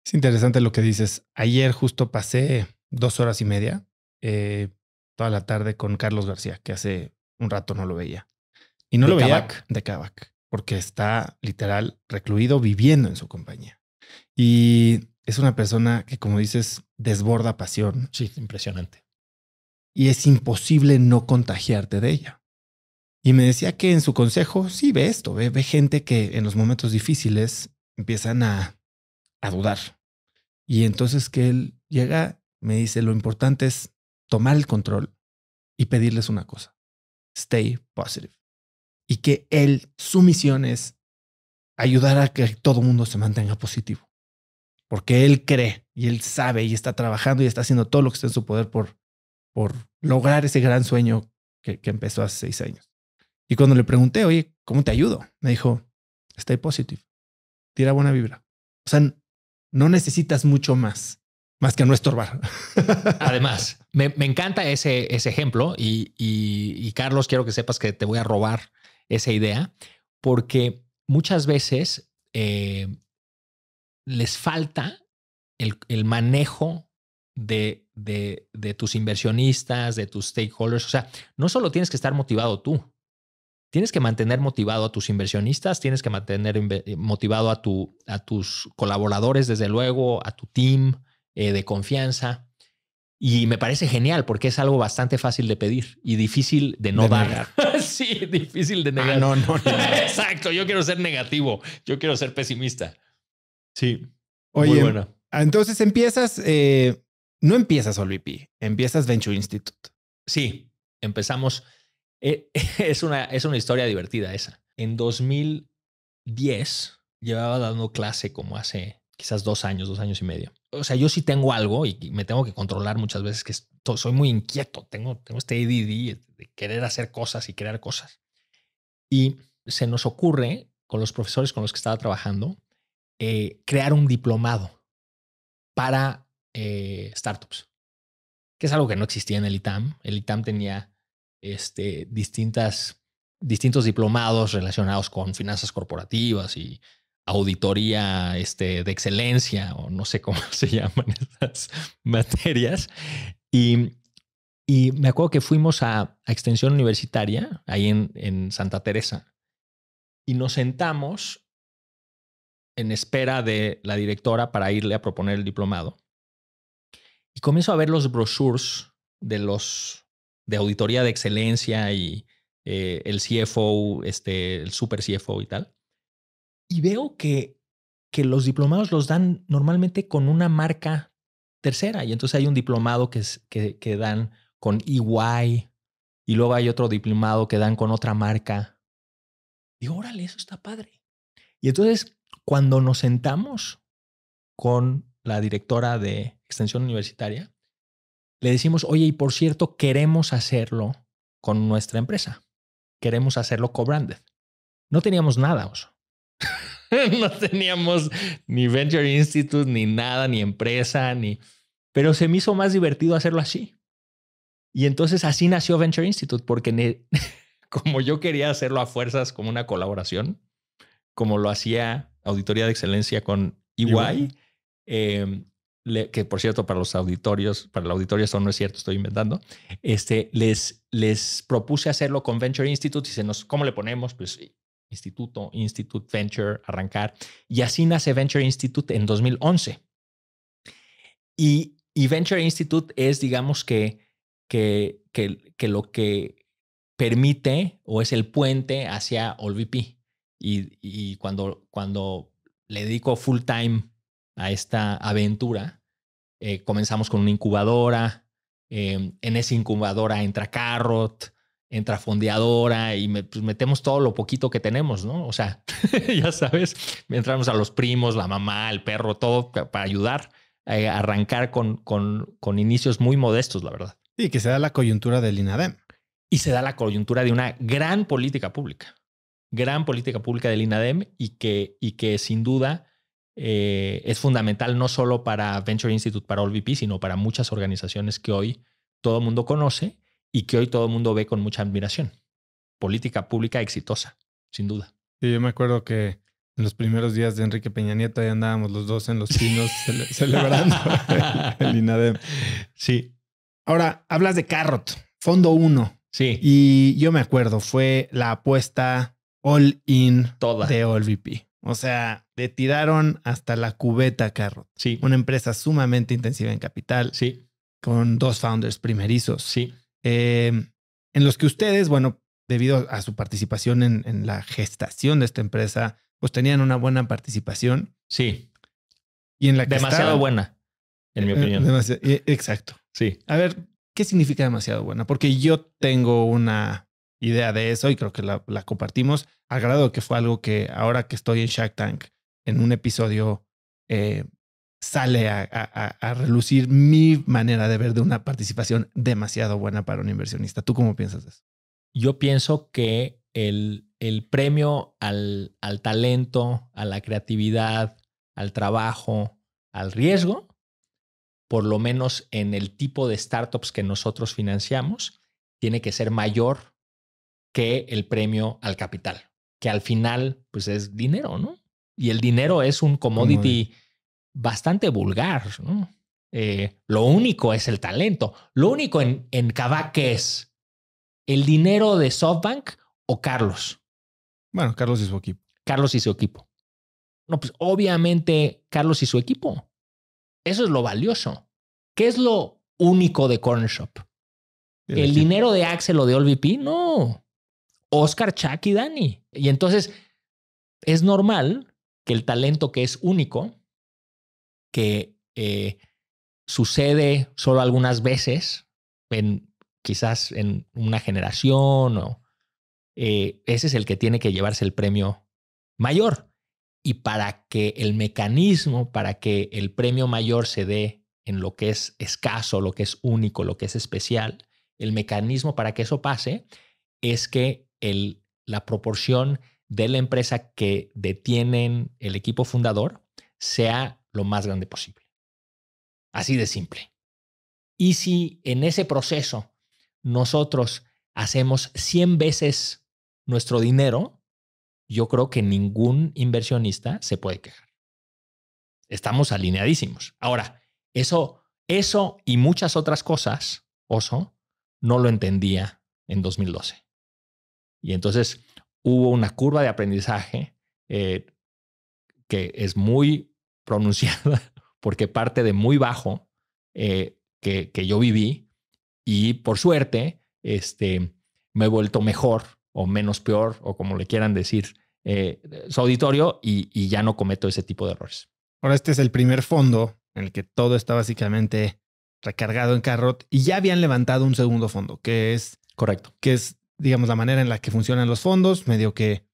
Es interesante lo que dices. Ayer justo pasé dos horas y media, eh, toda la tarde con Carlos García, que hace un rato no lo veía. Y no lo veía de Kavac porque está literal recluido viviendo en su compañía. Y es una persona que, como dices, desborda pasión. Sí, impresionante. Y es imposible no contagiarte de ella. Y me decía que en su consejo, sí, ve esto, ve, gente que en los momentos difíciles empiezan a, a dudar. Y entonces que él llega, me dice, lo importante es tomar el control y pedirles una cosa, stay positive y que él, su misión es ayudar a que todo el mundo se mantenga positivo. Porque él cree y él sabe y está trabajando y está haciendo todo lo que está en su poder por, por lograr ese gran sueño que, empezó hace seis años. Y cuando le pregunté, oye, ¿cómo te ayudo? Me dijo, stay positive, tira buena vibra. O sea, no necesitas mucho más, más que no estorbar. Además, me, encanta ese, ese ejemplo y, Carlos, quiero que sepas que te voy a robar esa idea, porque muchas veces eh, les falta el, manejo de, tus inversionistas, de tus stakeholders. O sea, no solo tienes que estar motivado tú, tienes que mantener motivado a tus inversionistas, tienes que mantener eh, motivado a, a tus colaboradores, desde luego, a tu team eh, de confianza. Y me parece genial porque es algo bastante fácil de pedir y difícil de no dar. sí, difícil de ah, negar. no, no, no. Exacto, yo quiero ser negativo, yo quiero ser pesimista. Sí. Oye, muy bueno. Ah, entonces empiezas, eh, no empiezas OLVP, empiezas Venture Institute. Sí, empezamos. Eh, es, una, es una historia divertida esa. En 2010 llevaba dando clase como hace quizás dos años, dos años y medio. O sea, yo sí tengo algo y me tengo que controlar muchas veces, que soy muy inquieto, tengo, tengo este ADD de querer hacer cosas y crear cosas. Y se nos ocurre, con los profesores con los que estaba trabajando, eh, crear un diplomado para eh, startups, que es algo que no existía en el ITAM. El ITAM tenía este, distintas, distintos diplomados relacionados con finanzas corporativas y auditoría este, de excelencia o no sé cómo se llaman estas materias. Y, me acuerdo que fuimos a, Extensión Universitaria, ahí en, Santa Teresa, y nos sentamos en espera de la directora para irle a proponer el diplomado. Y comienzo a ver los brochures de los de auditoría de excelencia y eh, el CFO, este, el super CFO y tal. Y veo que, los diplomados los dan normalmente con una marca tercera. Y entonces hay un diplomado que, que, que dan con EY y luego hay otro diplomado que dan con otra marca. Digo, órale, eso está padre. Y entonces, cuando nos sentamos con la directora de extensión universitaria, le decimos, oye, y por cierto, queremos hacerlo con nuestra empresa. Queremos hacerlo co-branded. No teníamos nada, oso. no teníamos ni Venture Institute, ni nada, ni empresa, ni... Pero se me hizo más divertido hacerlo así. Y entonces así nació Venture Institute, porque como yo quería hacerlo a fuerzas como una colaboración, como lo hacía Auditoría de Excelencia con EY, e em, que por cierto, para los auditorios, para la auditoría eso no es cierto, estoy inventando, este, les, les propuse hacerlo con Venture Institute y se nos, ¿cómo le ponemos? Pues Instituto, Institute Venture, arrancar. Y así nace Venture Institute en 2011. Y, Venture Institute es, digamos, que, que, que, lo que permite o es el puente hacia OLVP. Y, y cuando, cuando le dedico full time a esta aventura, eh, comenzamos con una incubadora. Eh, en esa incubadora entra Carrot, entrafondeadora y pues, metemos todo lo poquito que tenemos, ¿no? O sea, ya sabes, entramos a los primos, la mamá, el perro, todo para ayudar a eh, arrancar con, con, con inicios muy modestos, la verdad. Y que se da la coyuntura del INADEM. Y se da la coyuntura de una gran política pública, gran política pública del INADEM y que, y que sin duda eh, es fundamental no solo para Venture Institute, para OLVP, sino para muchas organizaciones que hoy todo el mundo conoce y que hoy todo el mundo ve con mucha admiración. Política pública exitosa, sin duda. Sí, yo me acuerdo que en los primeros días de Enrique Peña Nieto ya andábamos los dos en los pinos celebrando el, INADEM. Sí. Ahora, hablas de Carrot, Fondo 1. Sí. Y yo me acuerdo, fue la apuesta all in Toda. de OLVP. O sea, le tiraron hasta la cubeta Carrot. Sí. Una empresa sumamente intensiva en capital. Sí. Con dos founders primerizos. Sí. Em, en los que ustedes, bueno, debido a su participación en, la gestación de esta empresa, pues tenían una buena participación. Sí. Y en la que demasiado buena, en mi eh, opinión. Eh, exacto. Sí. A ver, ¿qué significa demasiado buena? Porque yo tengo una idea de eso y creo que la, compartimos, al grado que fue algo que ahora que estoy en Shark Tank, en un episodio eh, sale a, relucir mi manera de ver de una participación demasiado buena para un inversionista. ¿Tú cómo piensas eso? Yo pienso que el, premio al, talento, a la creatividad, al trabajo, al riesgo, por lo menos en el tipo de startups que nosotros financiamos, tiene que ser mayor que el premio al capital, que al final pues es dinero, ¿no? Y el dinero es un commodity bastante vulgar. Eh, lo único es el talento. Lo único en, en Kavak es el dinero de SoftBank o Carlos. Bueno, Carlos y su equipo. Carlos y su equipo. No, pues obviamente Carlos y su equipo. Eso es lo valioso. ¿Qué es lo único de Corner Shop? ¿El, dinero de Axel o de OLVP? No. Oscar, Chuck y Dani. Y entonces es normal que el talento que es único que eh, sucede solo algunas veces, en, quizás en una generación, o eh, ese es el que tiene que llevarse el premio mayor. Y para que el mecanismo, para que el premio mayor se dé en lo que es escaso, lo que es único, lo que es especial, el mecanismo para que eso pase es que el, la proporción de la empresa que detienen el equipo fundador sea lo más grande posible. Así de simple. Y si en ese proceso nosotros hacemos 100 veces nuestro dinero, yo creo que ningún inversionista se puede quejar. Estamos alineadísimos. Ahora, eso, eso y muchas otras cosas, Oso, no lo entendía en 2012. Y entonces hubo una curva de aprendizaje eh, que es muy pronunciada porque parte de muy bajo eh, que, yo viví y por suerte este, me he vuelto mejor o menos peor o como le quieran decir eh, su auditorio y, y ya no cometo ese tipo de errores. Ahora este es el primer fondo en el que todo está básicamente recargado en Carrot y ya habían levantado un segundo fondo, que es... Correcto. Que es, digamos, la manera en la que funcionan los fondos, medio que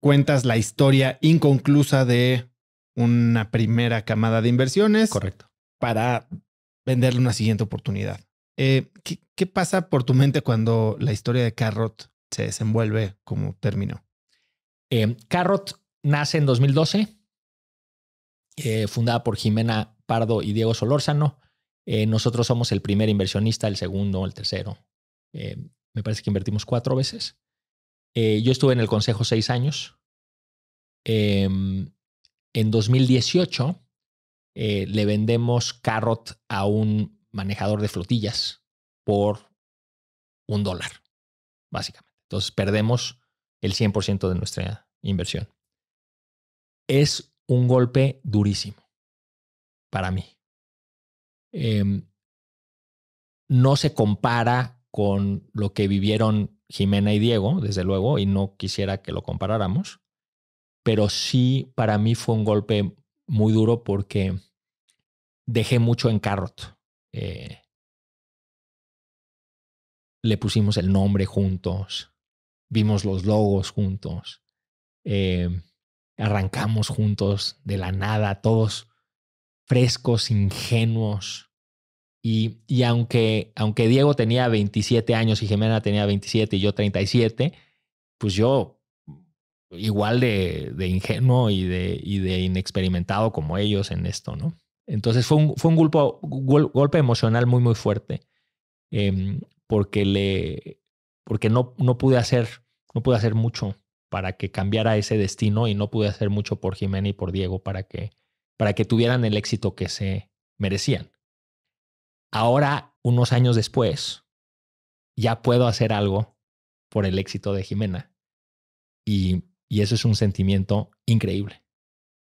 cuentas la historia inconclusa de una primera camada de inversiones. Correcto. Para venderle una siguiente oportunidad. Eh, ¿qué, pasa por tu mente cuando la historia de Carrot se desenvuelve como término? Eh, Carrot nace en 2012, eh, fundada por Jimena Pardo y Diego Solórzano. nosotros somos el primer inversionista, el segundo, el tercero. me parece que invertimos cuatro veces. yo estuve en el consejo seis años. Em, en 2018 eh, le vendemos Carrot a un manejador de flotillas por un dólar, básicamente. Entonces perdemos el 100% de nuestra inversión. Es un golpe durísimo para mí. Em, no se compara con lo que vivieron Jimena y Diego, desde luego, y no quisiera que lo comparáramos, pero sí para mí fue un golpe muy duro porque dejé mucho en Carrot. Eh le pusimos el nombre juntos, vimos los logos juntos, em, arrancamos juntos de la nada, todos frescos, ingenuos. Y, aunque, aunque Diego tenía 27 años y Jimena tenía 27 y yo 37, pues yo igual de, ingenuo y de, de, inexperimentado como ellos en esto, ¿no? Entonces fue un, fue un golpe, golpe emocional muy, muy fuerte, em, porque, le, porque no, no, pude hacer, no pude hacer mucho para que cambiara ese destino y no pude hacer mucho por Jimena y por Diego para que, para que tuvieran el éxito que se merecían. Ahora, unos años después, ya puedo hacer algo por el éxito de Jimena. Y y eso es un sentimiento increíble,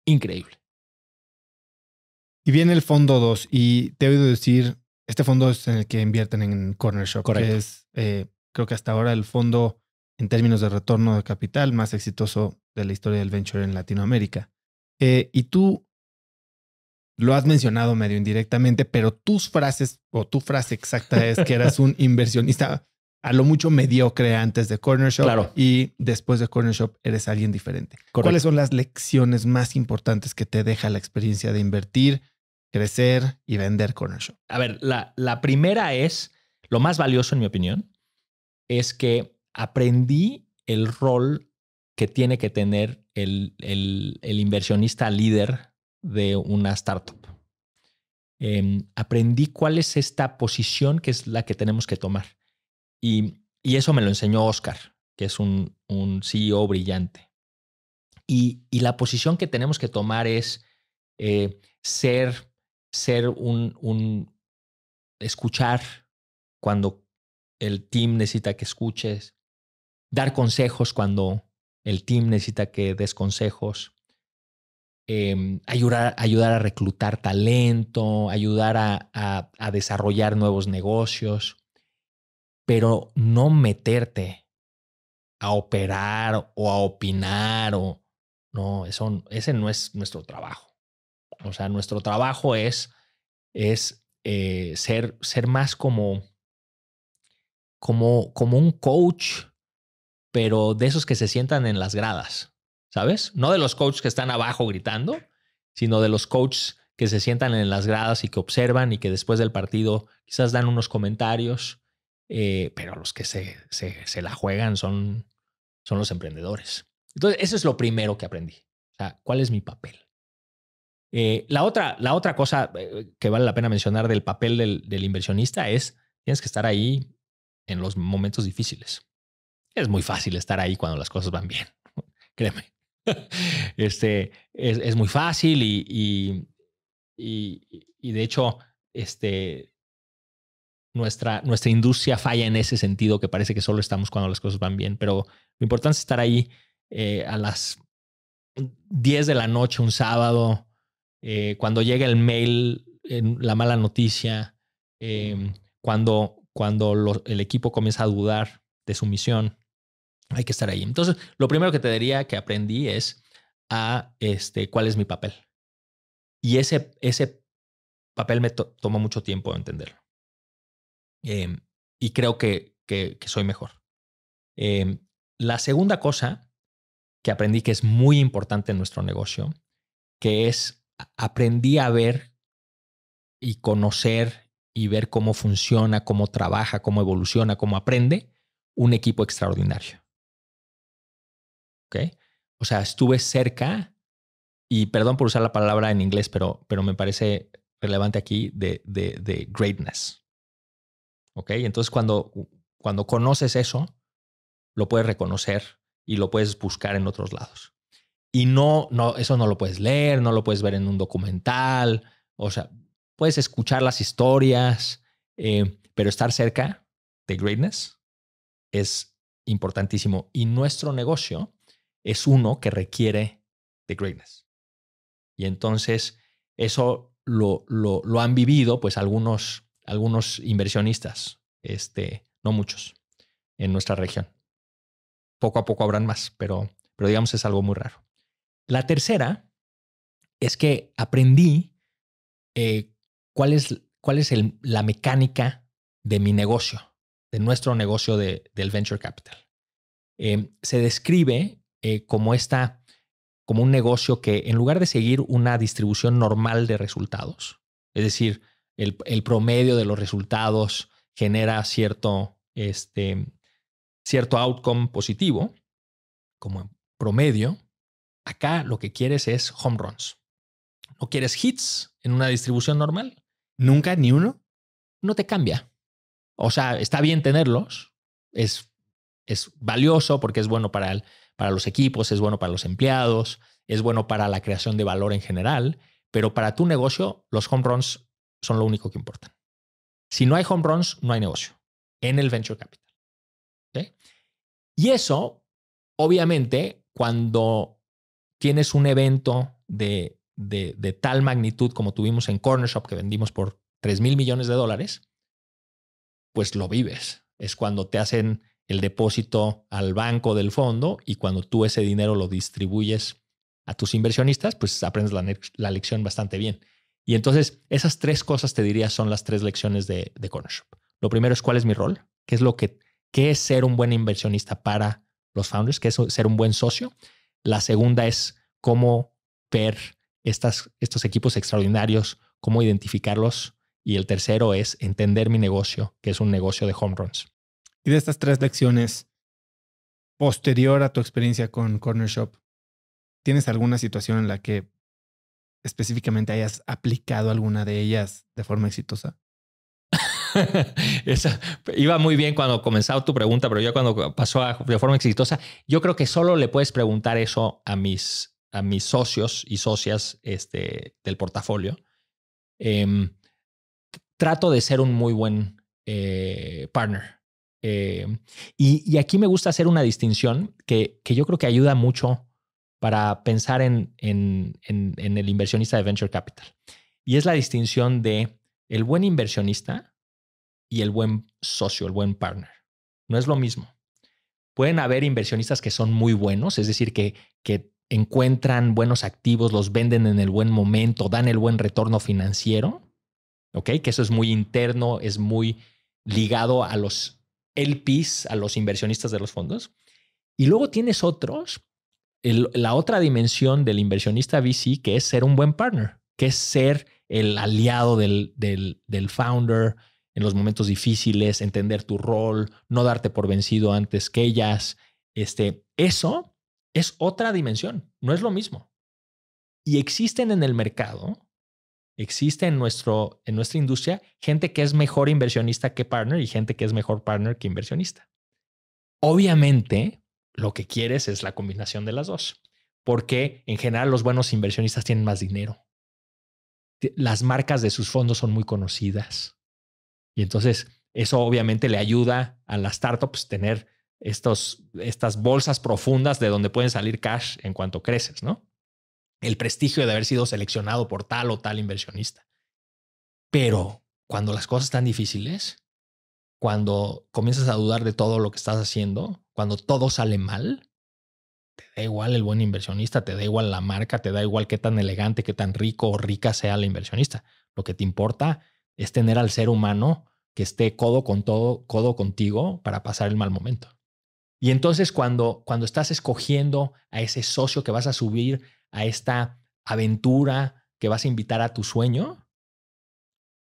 increíble. Y viene el fondo 2 y te he oído decir, este fondo es en el que invierten en Corner Shop, que es, eh, creo que hasta ahora el fondo en términos de retorno de capital más exitoso de la historia del venture en Latinoamérica. Eh, y tú lo has mencionado medio indirectamente, pero tus frases o tu frase exacta es que eras un inversionista a lo mucho mediocre antes de Corner Shop y después de Corner Shop eres alguien diferente. ¿Cuáles son las lecciones más importantes que te deja la experiencia de invertir, crecer y vender Corner Shop? A ver, la, la primera es, lo más valioso en mi opinión, es que aprendí el rol que tiene que tener el, el, inversionista líder de una startup. Em, aprendí cuál es esta posición que es la que tenemos que tomar y, eso me lo enseñó Oscar, que es un, CEO brillante. Y, la posición que tenemos que tomar es eh, ser, ser un, escuchar cuando el team necesita que escuches, dar consejos cuando el team necesita que des consejos, em, ayudar, a reclutar talento, ayudar a desarrollar nuevos negocios pero no meterte a operar o a opinar o no, ese no es nuestro trabajo. O sea, nuestro trabajo es es eh, ser ser más como como como un coach, pero de esos que se sientan en las gradas, ¿sabes? No de los coaches que están abajo gritando, sino de los coaches que se sientan en las gradas y que observan y que después del partido quizás dan unos comentarios eh, pero los que se, se, la juegan son, son los emprendedores. Entonces, eso es lo primero que aprendí. O sea, ¿cuál es mi papel? Eh, la, otra, la otra cosa eh, que vale la pena mencionar del papel del, inversionista es, tienes que estar ahí en los momentos difíciles. Es muy fácil estar ahí cuando las cosas van bien, créeme. Este, es, muy fácil y, y, y de hecho, este, nuestra, industria falla en ese sentido, que parece que solo estamos cuando las cosas van bien, pero lo importante es estar ahí eh, a las 10 de la noche un sábado, eh, cuando llega el mail, en la mala noticia, em, cuando, cuando el equipo comienza a dudar de su misión, hay que estar ahí. Entonces, lo primero que te diría que aprendí es a este, cuál es mi papel. Y ese, ese papel me tomó mucho tiempo entenderlo. Em, y creo que, soy mejor. Em, la segunda cosa que aprendí que es muy importante en nuestro negocio, que es aprendí a ver y conocer y ver cómo funciona, cómo trabaja, cómo evoluciona, cómo aprende un equipo extraordinario. ¿Ok? O sea, estuve cerca y perdón por usar la palabra en inglés, pero, pero me parece relevante aquí de, de greatness. Entonces, cuando, cuando conoces eso, lo puedes reconocer y lo puedes buscar en otros lados. Y no, no, eso no lo puedes leer, no lo puedes ver en un documental, o sea, puedes escuchar las historias, eh, pero estar cerca de greatness es importantísimo. Y nuestro negocio es uno que requiere de greatness. Y entonces, eso lo, lo, lo han vivido, pues algunos algunos inversionistas, este, no muchos, en nuestra región. Poco a poco habrán más, pero, pero digamos es algo muy raro. La tercera es que aprendí eh, cuál es, cuál es la mecánica de mi negocio, de nuestro negocio del venture capital. Em, se describe eh, como esta, como un negocio que en lugar de seguir una distribución normal de resultados, es decir, el, promedio de los resultados genera cierto, este, cierto outcome positivo, como promedio, acá lo que quieres es home runs. No quieres hits en una distribución normal. ¿Nunca ni uno? No te cambia. O sea, está bien tenerlos, es, es valioso porque es bueno para, para los equipos, es bueno para los empleados, es bueno para la creación de valor en general, pero para tu negocio los home runs son lo único que importan. Si no hay home runs, no hay negocio en el venture capital. Y eso, obviamente, cuando tienes un evento de, tal magnitud como tuvimos en Corner Shop, que vendimos por 3 mil millones de dólares, pues lo vives. Es cuando te hacen el depósito al banco del fondo y cuando tú ese dinero lo distribuyes a tus inversionistas, pues aprendes la lección bastante bien. Y entonces esas tres cosas te diría son las tres lecciones de, Corner Cornershop. Lo primero es cuál es mi rol, qué es lo que, qué es ser un buen inversionista para los founders, qué es ser un buen socio. La segunda es cómo ver estas, estos equipos extraordinarios, cómo identificarlos. Y el tercero es entender mi negocio, que es un negocio de home runs. Y de estas tres lecciones, posterior a tu experiencia con Corner Shop, ¿tienes alguna situación en la que específicamente hayas aplicado alguna de ellas de forma exitosa? iba muy bien cuando comenzaba tu pregunta, pero ya cuando pasó de forma exitosa, yo creo que solo le puedes preguntar eso a mis, a mis socios y socias este, del portafolio. Em, trato de ser un muy buen eh, partner. Em, y, y, aquí me gusta hacer una distinción que, que yo creo que ayuda mucho para pensar en, el inversionista de venture capital. Y es la distinción de el buen inversionista y el buen socio, el buen partner. No es lo mismo. Pueden haber inversionistas que son muy buenos, es decir, que, encuentran buenos activos, los venden en el buen momento, dan el buen retorno financiero, ¿ok? Que eso es muy interno, es muy ligado a los LPs, a los inversionistas de los fondos. Y luego tienes otros la otra dimensión del inversionista VC, que es ser un buen partner, que es ser el aliado del, del founder en los momentos difíciles, entender tu rol, no darte por vencido antes que ellas. Este, eso es otra dimensión, no es lo mismo. Y existen en el mercado, existe nuestro, en nuestra industria gente que es mejor inversionista que partner y gente que es mejor partner que inversionista. Obviamente, lo que quieres es la combinación de las dos, porque en general los buenos inversionistas tienen más dinero. Las marcas de sus fondos son muy conocidas. Y entonces eso obviamente le ayuda a las startups pues, tener estos, estas bolsas profundas de donde pueden salir cash en cuanto creces, ¿no? El prestigio de haber sido seleccionado por tal o tal inversionista. Pero cuando las cosas están difíciles, cuando comienzas a dudar de todo lo que estás haciendo, cuando todo sale mal, te da igual el buen inversionista, te da igual la marca, te da igual qué tan elegante, qué tan rico o rica sea la inversionista. Lo que te importa es tener al ser humano que esté codo con todo, codo contigo para pasar el mal momento. Y entonces cuando, cuando estás escogiendo a ese socio que vas a subir a esta aventura que vas a invitar a tu sueño,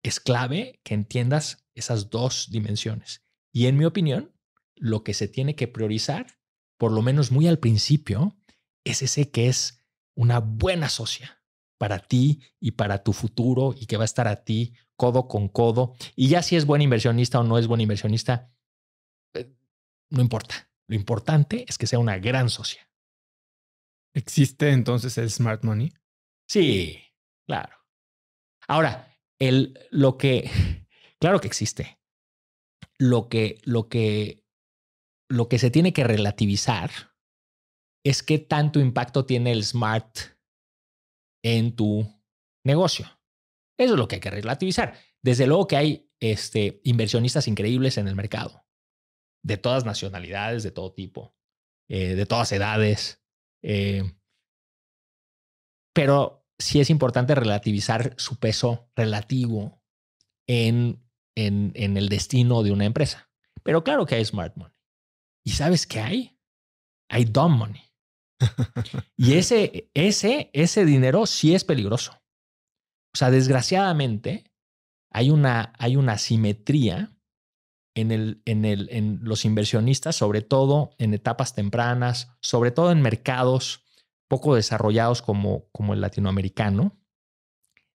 es clave que entiendas esas dos dimensiones. Y en mi opinión, lo que se tiene que priorizar, por lo menos muy al principio, es ese que es una buena socia para ti y para tu futuro y que va a estar a ti codo con codo. Y ya si es buen inversionista o no es buen inversionista, eh, no importa. Lo importante es que sea una gran socia. ¿Existe entonces el smart money? Sí, claro. Ahora, el, lo que Claro que existe. Lo que, lo que, lo que se tiene que relativizar es qué tanto impacto tiene el smart en tu negocio. Eso es lo que hay que relativizar. Desde luego que hay este, inversionistas increíbles en el mercado, de todas nacionalidades, de todo tipo, eh, de todas edades. Eh. pero sí es importante relativizar su peso relativo en en, el destino de una empresa. Pero claro que hay smart money. ¿Y sabes qué hay? Hay dumb money. y ese, ese, ese dinero sí es peligroso. O sea, desgraciadamente, hay una, hay una simetría en, el, el, en los inversionistas, sobre todo en etapas tempranas, sobre todo en mercados poco desarrollados como, como el latinoamericano.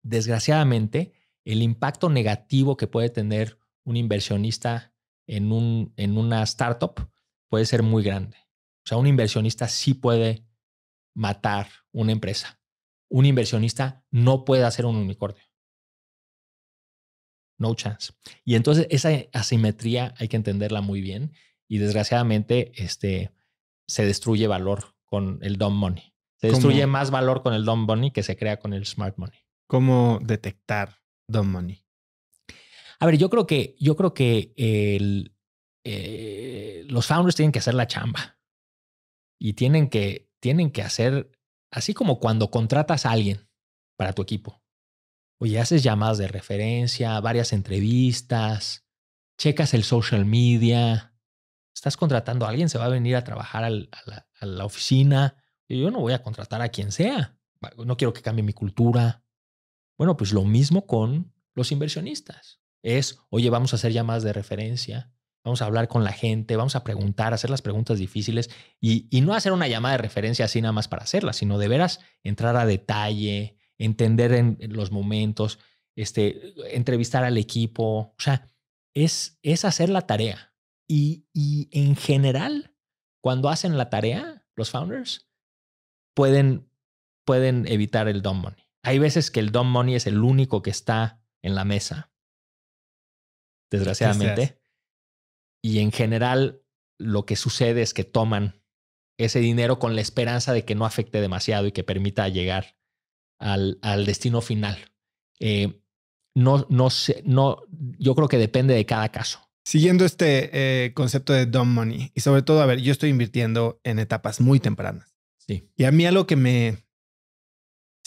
Desgraciadamente, el impacto negativo que puede tener un inversionista en, una startup puede ser muy grande. O sea, un inversionista sí puede matar una empresa. Un inversionista no puede hacer un unicornio. No chance. Y entonces esa asimetría hay que entenderla muy bien y desgraciadamente este, se destruye valor con el dumb money. Se destruye más valor con el dumb money que se crea con el smart money. ¿Cómo detectar Don money? A ver, yo creo que, yo creo que eh, los founders tienen que hacer la chamba y tienen que, tienen que hacer, así como cuando contratas a alguien para tu equipo. Oye, haces llamadas de referencia, varias entrevistas, checas el social media, estás contratando a alguien, se va a venir a trabajar a, la, a la oficina. Yo no voy a contratar a quien sea. No quiero que cambie mi cultura. Bueno, pues lo mismo con los inversionistas. Es, oye, vamos a hacer llamadas de referencia, vamos a hablar con la gente, vamos a preguntar, hacer las preguntas difíciles y, no hacer una llamada de referencia así nada más para hacerla, sino de veras entrar a detalle, entender en, los momentos, este, entrevistar al equipo. O sea, es, es hacer la tarea. Y, en general, cuando hacen la tarea, los founders pueden, pueden evitar el dumb money. Hay veces que el dumb money es el único que está en la mesa, desgraciadamente. Y en general, lo que sucede es que toman ese dinero con la esperanza de que no afecte demasiado y que permita llegar al, destino final. Eh, no, no sé, no, yo creo que depende de cada caso. Siguiendo este eh, concepto de dumb money, y sobre todo, a ver, yo estoy invirtiendo en etapas muy tempranas. Sí. Y a mí algo que me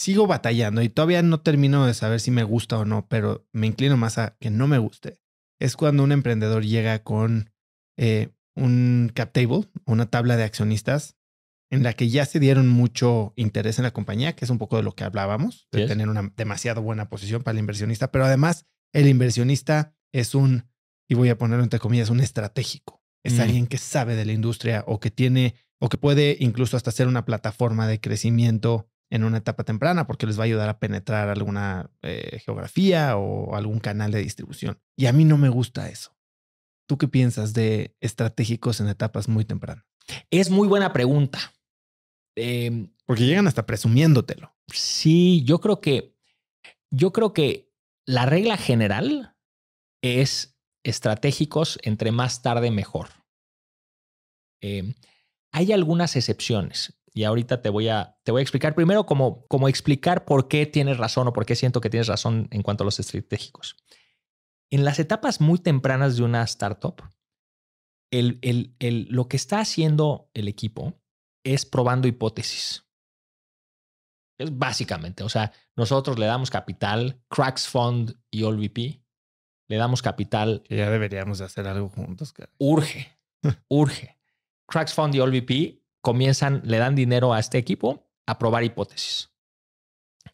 sigo batallando y todavía no termino de saber si me gusta o no, pero me inclino más a que no me guste, es cuando un emprendedor llega con eh, un cap table, una tabla de accionistas en la que ya se dieron mucho interés en la compañía, que es un poco de lo que hablábamos, de tener una demasiado buena posición para el inversionista, pero además el inversionista es un, y voy a ponerlo entre comillas, un estratégico. Es mm. alguien que sabe de la industria o que tiene o que puede incluso hasta ser una plataforma de crecimiento en una etapa temprana porque les va a ayudar a penetrar alguna eh, geografía o algún canal de distribución. Y a mí no me gusta eso. ¿Tú qué piensas de estratégicos en etapas muy tempranas? Es muy buena pregunta. Em, porque llegan hasta presumiéndotelo. Sí, yo creo que yo creo que la regla general es estratégicos entre más tarde mejor. Em, hay algunas excepciones. Y ahorita te voy a, te voy a explicar primero cómo, explicar por qué tienes razón o por qué siento que tienes razón en cuanto a los estratégicos. En las etapas muy tempranas de una startup, el, el, lo que está haciendo el equipo es probando hipótesis. Es básicamente, o sea, nosotros le damos capital, Cracks Fund y VP, le damos capital. Ya deberíamos hacer algo juntos. Urge, urge. Cracks Fund y VP, comienzan, le dan dinero a este equipo a probar hipótesis.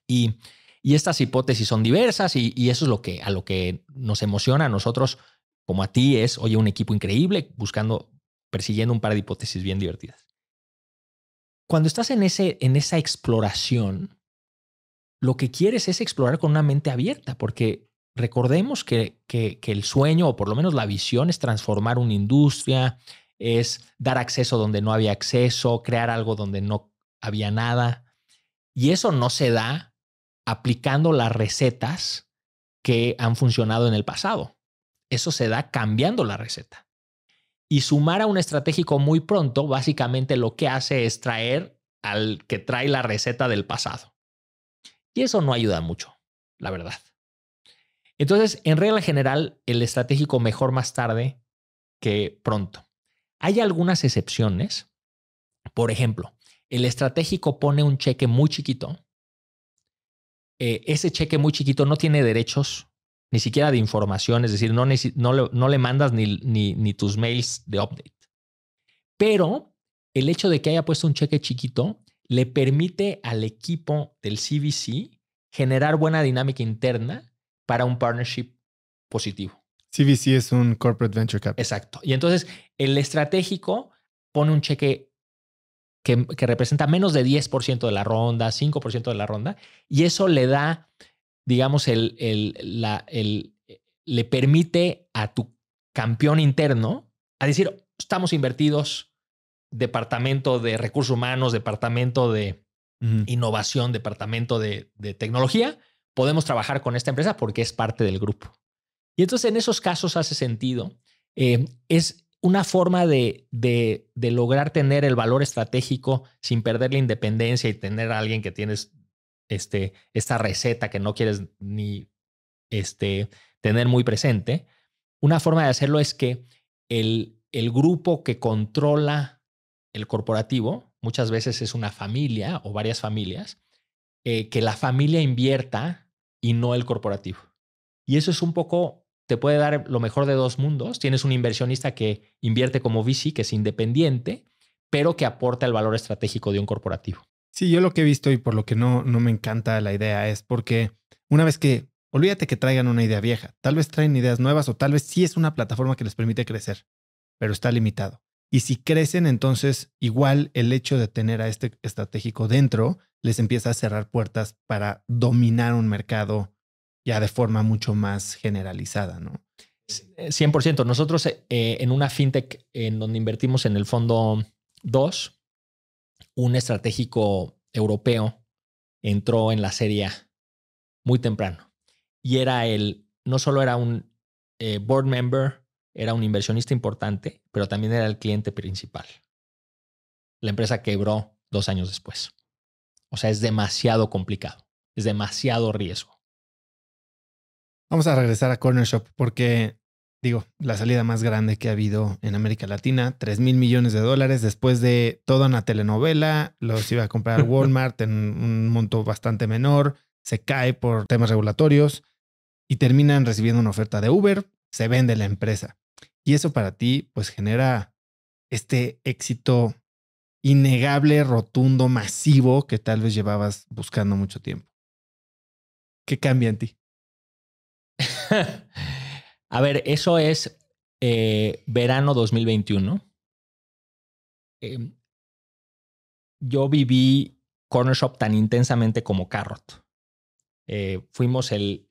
Y, estas hipótesis son diversas y, eso es lo que, a lo que nos emociona a nosotros, como a ti, es, oye, un equipo increíble buscando, persiguiendo un par de hipótesis bien divertidas. Cuando estás en, ese, en esa exploración, lo que quieres es explorar con una mente abierta, porque recordemos que el sueño, o por lo menos la visión, es transformar una industria, es dar acceso donde no había acceso, crear algo donde no había nada. Y eso no se da aplicando las recetas que han funcionado en el pasado. Eso se da cambiando la receta. Y sumar a un estratégico muy pronto, básicamente lo que hace es traer al que trae la receta del pasado. Y eso no ayuda mucho, la verdad. Entonces, en regla general, el estratégico mejor más tarde que pronto. Hay algunas excepciones. Por ejemplo, el estratégico pone un cheque muy chiquito. Eh, ese cheque muy chiquito no tiene derechos ni siquiera de información, es decir, no, le, mandas ni, ni tus mails de update. Pero el hecho de que haya puesto un cheque chiquito le permite al equipo del CBC generar buena dinámica interna para un partnership positivo. CVC es un Corporate Venture Capital. Exacto. Y entonces el estratégico pone un cheque que, representa menos de 10% de la ronda, 5% de la ronda, y eso le da, digamos, el, el, la, el, le permite a tu campeón interno a decir, estamos invertidos, departamento de recursos humanos, departamento de innovación, departamento de tecnología, podemos trabajar con esta empresa porque es parte del grupo. Y entonces en esos casos hace sentido. Eh, es una forma de, de, lograr tener el valor estratégico sin perder la independencia y tener a alguien que tienes este, esta receta que no quieres ni este, tener muy presente. Una forma de hacerlo es que el, el grupo que controla el corporativo, muchas veces es una familia o varias familias, eh, que la familia invierta y no el corporativo. Y eso es un poco te puede dar lo mejor de dos mundos. Tienes un inversionista que invierte como VC, que es independiente, pero que aporta el valor estratégico de un corporativo. Sí, yo lo que he visto y por lo que no, no me encanta la idea es porque una vez que, olvídate que traigan una idea vieja, tal vez traen ideas nuevas o tal vez sí es una plataforma que les permite crecer, pero está limitado. Y si crecen, entonces igual el hecho de tener a este estratégico dentro les empieza a cerrar puertas para dominar un mercado ya de forma mucho más generalizada, ¿no? 100%. Eh, Nosotros eh, eh, en una fintech en donde invertimos en el fondo 2, un estratégico europeo entró en la serie muy temprano. Y era el, no solo era un board member, era un inversionista importante, pero también era el cliente principal. La empresa quebró dos años después. O sea, es demasiado complicado, es demasiado riesgo. Vamos a regresar a Corner Shop porque, digo, la salida más grande que ha habido en América Latina, 3 mil millones de dólares después de toda una telenovela, los iba a comprar Walmart en un monto bastante menor, se cae por temas regulatorios y terminan recibiendo una oferta de Uber, se vende la empresa. Y eso para ti, pues genera este éxito innegable, rotundo, masivo que tal vez llevabas buscando mucho tiempo. ¿Qué cambia en ti? a ver, eso es eh, verano 2021. Em, yo viví Corner Shop tan intensamente como Carrot. Eh, fuimos el,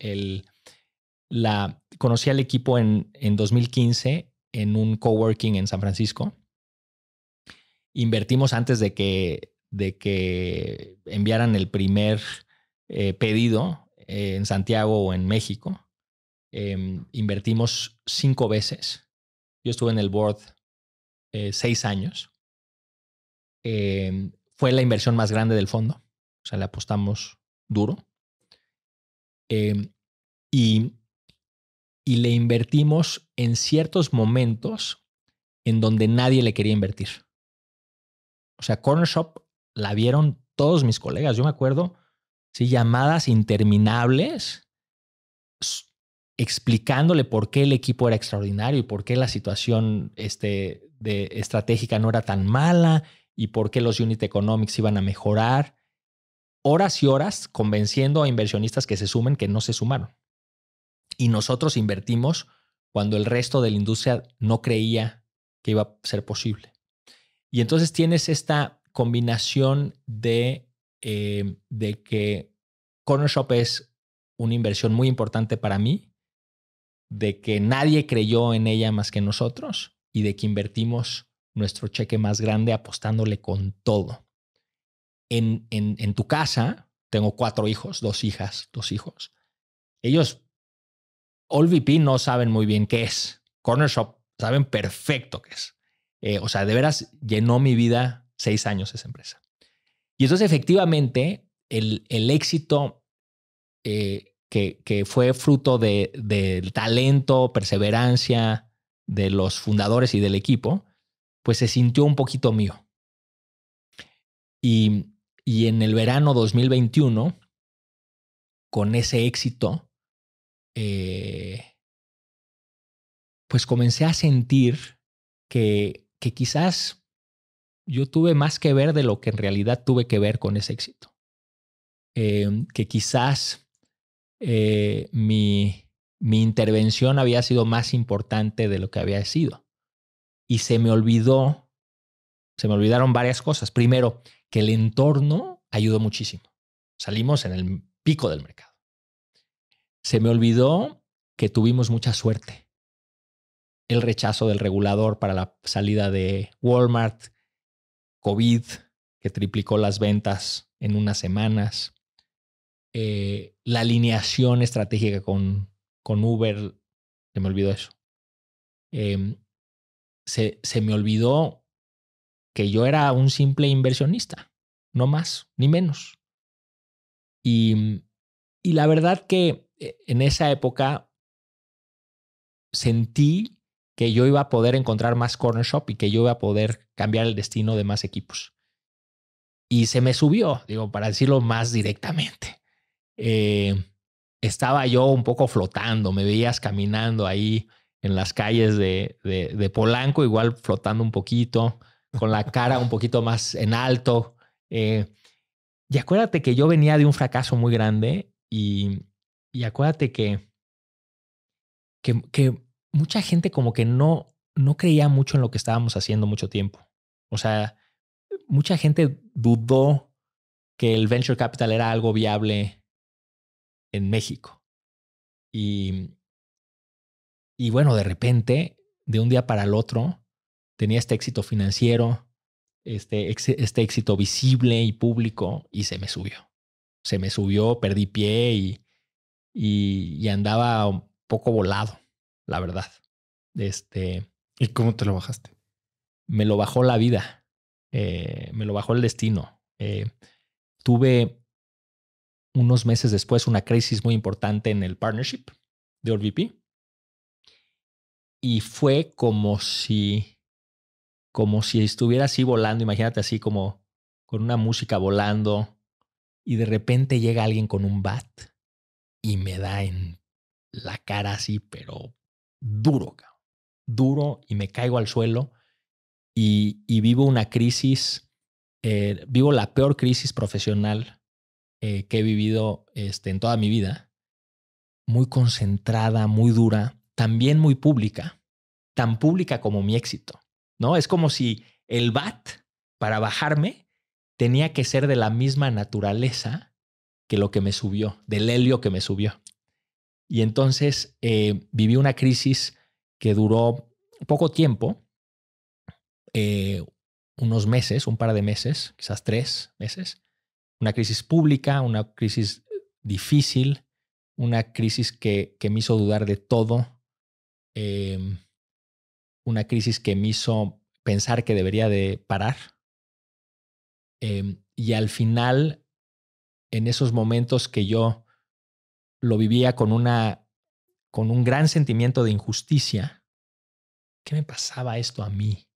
la, conocí al equipo en, 2015 en un coworking en San Francisco. Invertimos antes de que, de que enviaran el primer eh, pedido en Santiago o en México. Em, invertimos cinco veces. Yo estuve en el board eh, seis años. Em, fue la inversión más grande del fondo. O sea, le apostamos duro. Em, y, y le invertimos en ciertos momentos en donde nadie le quería invertir. O sea, Corner Shop la vieron todos mis colegas. Yo me acuerdo, sí, llamadas interminables explicándole por qué el equipo era extraordinario y por qué la situación este, de, estratégica no era tan mala y por qué los unit economics iban a mejorar. Horas y horas convenciendo a inversionistas que se sumen que no se sumaron. Y nosotros invertimos cuando el resto de la industria no creía que iba a ser posible. Y entonces tienes esta combinación de, eh, de que Corner Shop es una inversión muy importante para mí, de que nadie creyó en ella más que nosotros y de que invertimos nuestro cheque más grande apostándole con todo. En, en, tu casa, tengo cuatro hijos, dos hijas, dos hijos. Ellos, AllVP no saben muy bien qué es. Corner Shop saben perfecto qué es. Eh, o sea, de veras llenó mi vida seis años esa empresa. Y entonces efectivamente el, éxito eh, que, fue fruto del talento, perseverancia de los fundadores y del equipo, pues se sintió un poquito mío. Y, en el verano 2021, con ese éxito, eh, pues comencé a sentir que, que quizás yo tuve más que ver de lo que en realidad tuve que ver con ese éxito. Em, que quizás eh, mi intervención había sido más importante de lo que había sido. Y se me olvidó, se me olvidaron varias cosas. Primero, que el entorno ayudó muchísimo. Salimos en el pico del mercado. Se me olvidó que tuvimos mucha suerte. El rechazo del regulador para la salida de Walmart, COVID, que triplicó las ventas en unas semanas, eh, la alineación estratégica con, con Uber, se me olvidó eso. Em, se, me olvidó que yo era un simple inversionista, no más ni menos. Y, y la verdad que eh, en esa época sentí que yo iba a poder encontrar más corner shop y que yo iba a poder cambiar el destino de más equipos. Y se me subió, digo, para decirlo más directamente. Eh, estaba yo un poco flotando, me veías caminando ahí en las calles de, de, Polanco, igual flotando un poquito, con la cara un poquito más en alto. Eh, y acuérdate que yo venía de un fracaso muy grande y, y acuérdate que, que, que, mucha gente como que no, no creía mucho en lo que estábamos haciendo mucho tiempo. O sea, mucha gente dudó que el venture capital era algo viable, en México. Y, y bueno, de repente, de un día para el otro, tenía este éxito financiero, este, este éxito visible y público, y se me subió. Se me subió, perdí pie y, y, andaba un poco volado, la verdad. Este, ¿Y cómo te lo bajaste? Me lo bajó la vida, eh, me lo bajó el destino. Eh, tuve unos meses después una crisis muy importante en el partnership de orvp Y fue como si, como si estuviera así volando, imagínate así como con una música volando y de repente llega alguien con un bat y me da en la cara así, pero duro, duro y me caigo al suelo y, vivo una crisis, eh, vivo la peor crisis profesional eh, que he vivido este, en toda mi vida, muy concentrada, muy dura, también muy pública, tan pública como mi éxito, ¿no? Es como si el bat para bajarme tenía que ser de la misma naturaleza que lo que me subió, del helio que me subió. Y entonces eh, viví una crisis que duró poco tiempo, eh, unos meses, un par de meses, quizás tres meses, una crisis pública, una crisis eh, difícil, una crisis que, que me hizo dudar de todo, em, una crisis que me hizo pensar que debería de parar. Em, y al final, en esos momentos que yo lo vivía con, una, con un gran sentimiento de injusticia, ¿qué me pasaba esto a mí?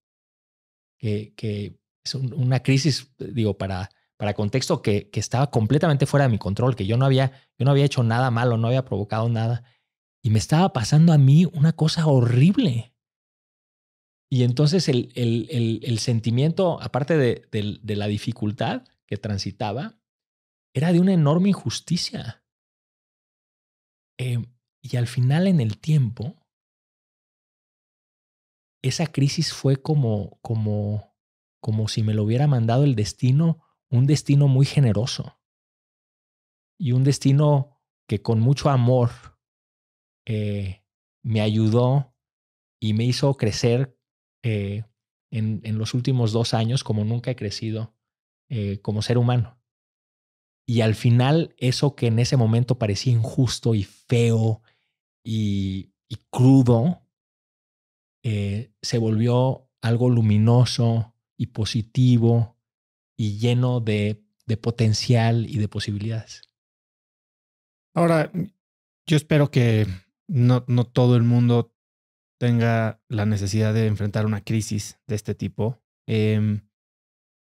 Que, que es una crisis, digo, para para contexto, que, que, estaba completamente fuera de mi control, que yo no, había, yo no había hecho nada malo, no había provocado nada. Y me estaba pasando a mí una cosa horrible. Y entonces el, el, sentimiento, aparte de, de, la dificultad que transitaba, era de una enorme injusticia. Eh, y al final, en el tiempo, esa crisis fue como, como, como si me lo hubiera mandado el destino un destino muy generoso y un destino que con mucho amor eh, me ayudó y me hizo crecer eh, en, los últimos dos años como nunca he crecido eh, como ser humano. Y al final eso que en ese momento parecía injusto y feo y crudo, se volvió algo luminoso y positivo y lleno de, potencial y de posibilidades. Ahora, mm, yo espero que no, todo el mundo tenga la necesidad de enfrentar una crisis de este tipo, em,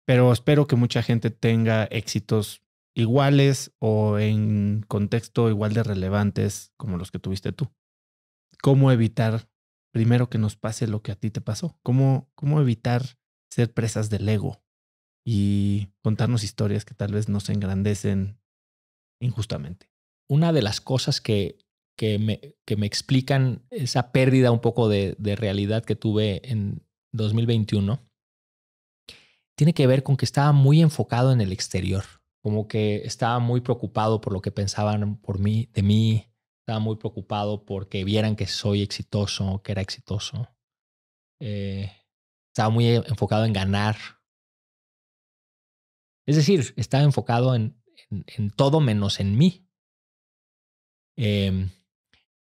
pero espero que mucha gente tenga éxitos iguales o en contexto igual de relevantes como los que tuviste tú. ¿Cómo evitar primero que nos pase lo que a ti te pasó? ¿Cómo, cómo evitar ser presas del ego? y contarnos historias que tal vez nos engrandecen injustamente. Una de las cosas que, que, me, explican esa pérdida un poco de, realidad que tuve en 2021 tiene que ver con que estaba muy enfocado en el exterior, como que estaba muy preocupado por lo que pensaban por mí, de mí, estaba muy preocupado porque vieran que soy exitoso, que era exitoso. Eh, estaba muy enfocado en ganar, es decir, está enfocado en, todo menos en mí. Em,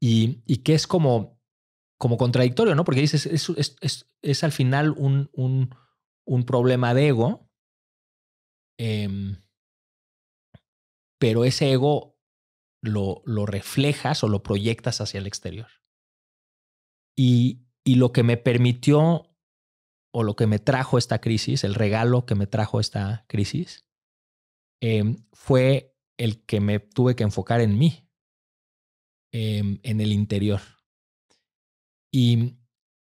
y, que es como, contradictorio, ¿no? Porque dices, es, al final un, problema de ego, em, pero ese ego lo, reflejas o lo proyectas hacia el exterior. y lo que me permitió o lo que me trajo esta crisis, el regalo que me trajo esta crisis, em, fue el que me tuve que enfocar en mí, em, en el interior. Y,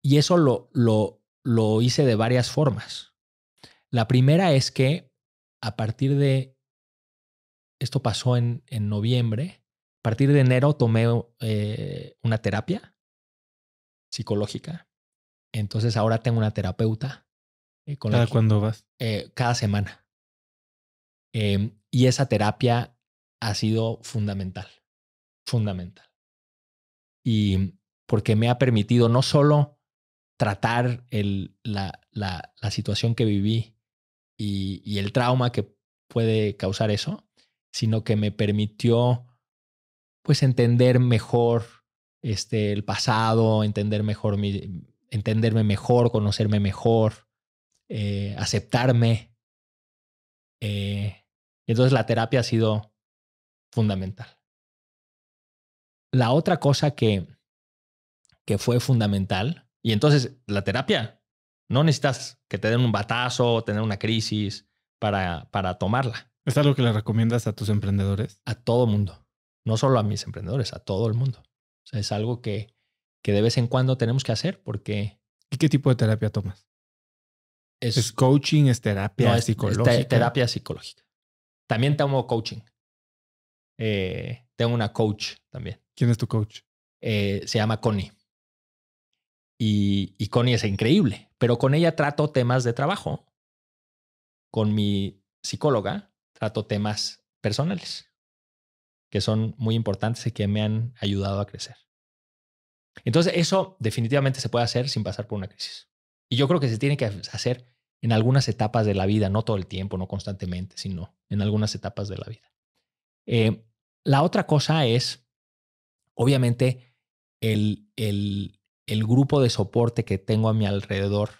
eso lo, hice de varias formas. La primera es que a partir de, esto pasó en, en noviembre, a partir de enero tomé eh, una terapia psicológica entonces ahora tengo una terapeuta. Eh, con ¿Cada cuándo vas? Eh, cada semana. Em, y esa terapia ha sido fundamental, fundamental. Y porque me ha permitido no solo tratar el, la, situación que viví y, el trauma que puede causar eso, sino que me permitió pues entender mejor este, el pasado, entender mejor mi, entenderme mejor, conocerme mejor, eh, aceptarme. Eh, entonces la terapia ha sido fundamental. La otra cosa que, que fue fundamental, y entonces la terapia, no necesitas que te den un batazo, tener una crisis para, para tomarla. ¿Es algo que le recomiendas a tus emprendedores? A todo mundo, no solo a mis emprendedores, a todo el mundo. O sea, es algo que, que de vez en cuando tenemos que hacer porque... ¿Y qué tipo de terapia tomas? Es, coaching, es terapia psicológica. terapia psicológica. También tomo coaching. Eh, tengo una coach también. ¿Quién es tu coach? Eh, se llama Connie. y, Connie es increíble, pero con ella trato temas de trabajo. Con mi psicóloga trato temas personales, que son muy importantes y que me han ayudado a crecer. Entonces, eso definitivamente se puede hacer sin pasar por una crisis. Y yo creo que se tiene que hacer en algunas etapas de la vida, no todo el tiempo, no constantemente, sino en algunas etapas de la vida. Eh, la otra cosa es, obviamente, el, grupo de soporte que tengo a mi alrededor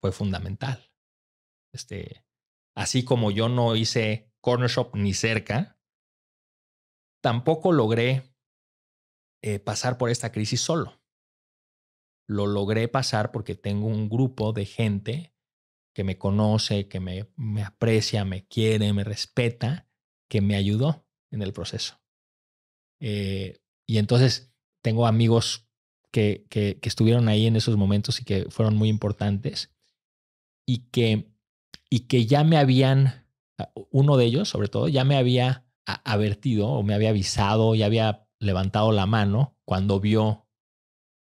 fue fundamental. Este, así como yo no hice corner shop ni cerca, tampoco logré eh, pasar por esta crisis solo lo logré pasar porque tengo un grupo de gente que me conoce, que me, aprecia, me quiere, me respeta, que me ayudó en el proceso. Eh, y entonces tengo amigos que, que, estuvieron ahí en esos momentos y que fueron muy importantes y que, y que ya me habían, uno de ellos sobre todo, ya me había advertido o me había avisado, ya había levantado la mano cuando vio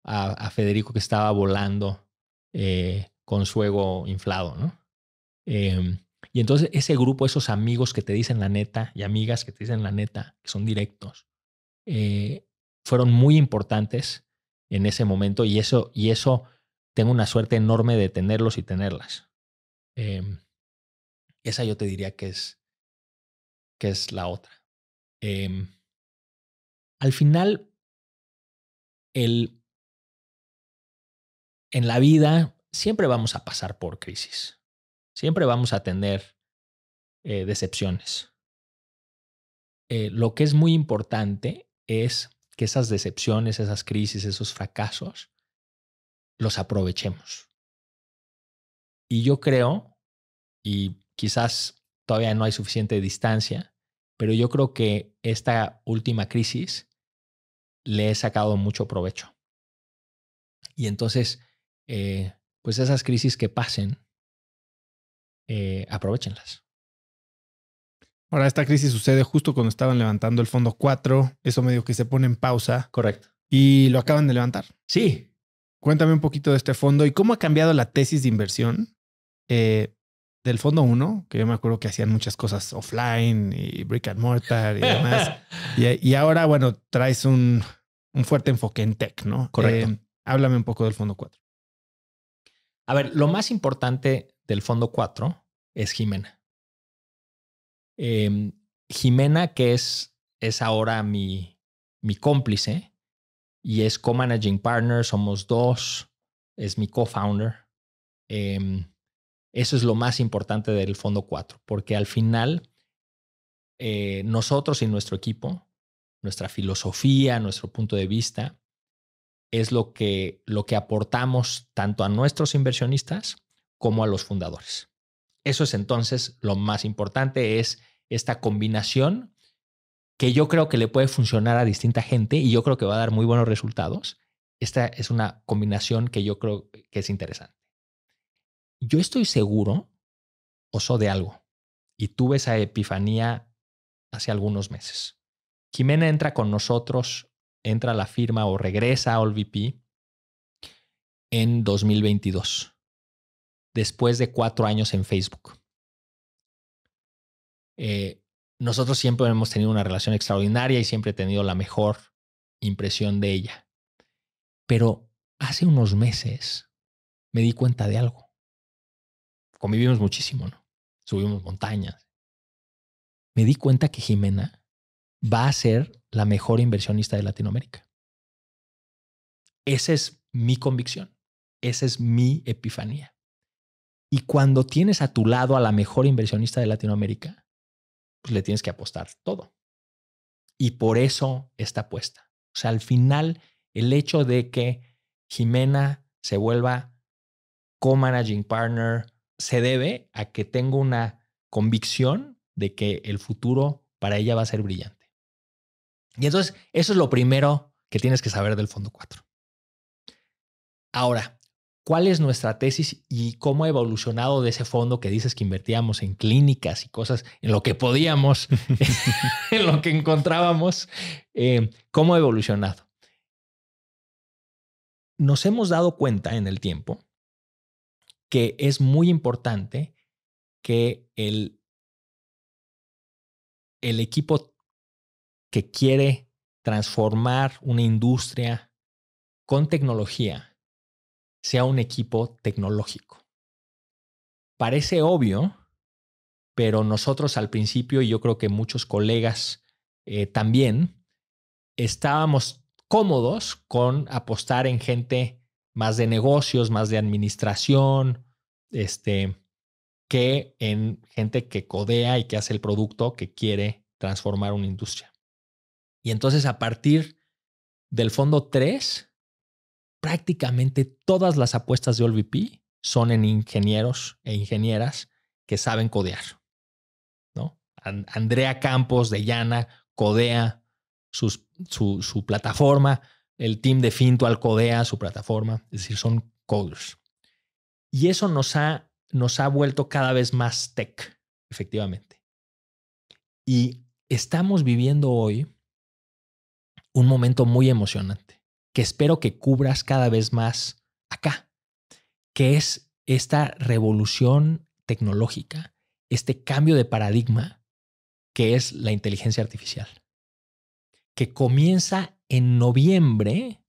a, Federico que estaba volando eh, con su ego inflado, ¿no? Em, y entonces ese grupo, esos amigos que te dicen la neta y amigas que te dicen la neta, que son directos, eh, fueron muy importantes en ese momento y eso, y eso tengo una suerte enorme de tenerlos y tenerlas. Em, esa yo te diría que es, que es la otra. Em, al final, el, en la vida siempre vamos a pasar por crisis, siempre vamos a tener eh, decepciones. Eh, lo que es muy importante es que esas decepciones, esas crisis, esos fracasos, los aprovechemos. Y yo creo, y quizás todavía no hay suficiente distancia, pero yo creo que esta última crisis le he sacado mucho provecho. Y entonces eh, pues esas crisis que pasen, eh, aprovechenlas. Ahora, esta crisis sucede justo cuando estaban levantando el fondo 4, eso medio que se pone en pausa. Correcto. Y lo acaban de levantar. Sí. Cuéntame un poquito de este fondo y cómo ha cambiado la tesis de inversión eh, del fondo 1, que yo me acuerdo que hacían muchas cosas offline y brick and mortar y demás. y, ahora, bueno, traes un, fuerte enfoque en tech, ¿no? Correcto. háblame un poco del fondo 4. A ver, lo más importante del fondo 4 es Jimena. Em, Jimena, que es, es ahora mi, cómplice y es co-managing partner, somos dos, es mi co-founder. Em, eso es lo más importante del fondo 4, porque al final eh, nosotros y nuestro equipo, nuestra filosofía, nuestro punto de vista, es lo que, lo que aportamos tanto a nuestros inversionistas como a los fundadores. Eso es entonces lo más importante, es esta combinación que yo creo que le puede funcionar a distinta gente y yo creo que va a dar muy buenos resultados. Esta es una combinación que yo creo que es interesante. Yo estoy seguro, Oso, de algo. Y tuve esa epifanía hace algunos meses. Jimena entra con nosotros entra a la firma o regresa a VP en 2022, después de cuatro años en Facebook. Eh, nosotros siempre hemos tenido una relación extraordinaria y siempre he tenido la mejor impresión de ella. Pero hace unos meses me di cuenta de algo. Convivimos muchísimo, ¿no? Subimos montañas. Me di cuenta que Jimena va a ser la mejor inversionista de Latinoamérica. Esa es mi convicción, esa es mi epifanía. Y cuando tienes a tu lado a la mejor inversionista de Latinoamérica, pues le tienes que apostar todo. Y por eso está apuesta. O sea, al final, el hecho de que Jimena se vuelva co-managing partner se debe a que tengo una convicción de que el futuro para ella va a ser brillante. Y entonces, eso es lo primero que tienes que saber del fondo 4. Ahora, ¿cuál es nuestra tesis y cómo ha evolucionado de ese fondo que dices que invertíamos en clínicas y cosas, en lo que podíamos, en lo que encontrábamos? Eh, ¿Cómo ha evolucionado? Nos hemos dado cuenta en el tiempo que es muy importante que el, el equipo que quiere transformar una industria con tecnología sea un equipo tecnológico. Parece obvio, pero nosotros al principio, y yo creo que muchos colegas eh, también, estábamos cómodos con apostar en gente más de negocios, más de administración, este, que en gente que codea y que hace el producto que quiere transformar una industria. Y entonces a partir del fondo 3, prácticamente todas las apuestas de OLVP son en ingenieros e ingenieras que saben codear. ¿no? Andrea Campos de Llana codea su, plataforma, el team de Fintual codea su plataforma, es decir, son coders. Y eso nos ha, nos ha vuelto cada vez más tech, efectivamente. Y estamos viviendo hoy un momento muy emocionante que espero que cubras cada vez más acá, que es esta revolución tecnológica, este cambio de paradigma que es la inteligencia artificial, que comienza en noviembre,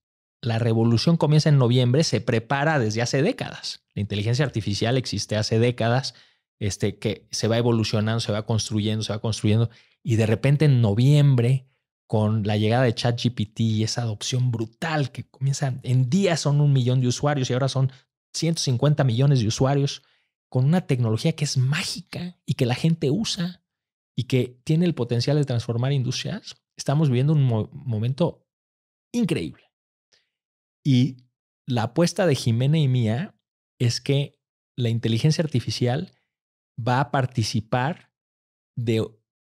la revolución comienza en noviembre, se prepara desde hace décadas. La inteligencia artificial existe hace décadas, este, que se va evolucionando, se va construyendo, se va construyendo, y de repente en noviembre con la llegada de ChatGPT y esa adopción brutal que comienza en días son un millón de usuarios y ahora son 150 millones de usuarios, con una tecnología que es mágica y que la gente usa y que tiene el potencial de transformar industrias, estamos viviendo un momento increíble. Y la apuesta de Jimena y mía es que la inteligencia artificial va a participar de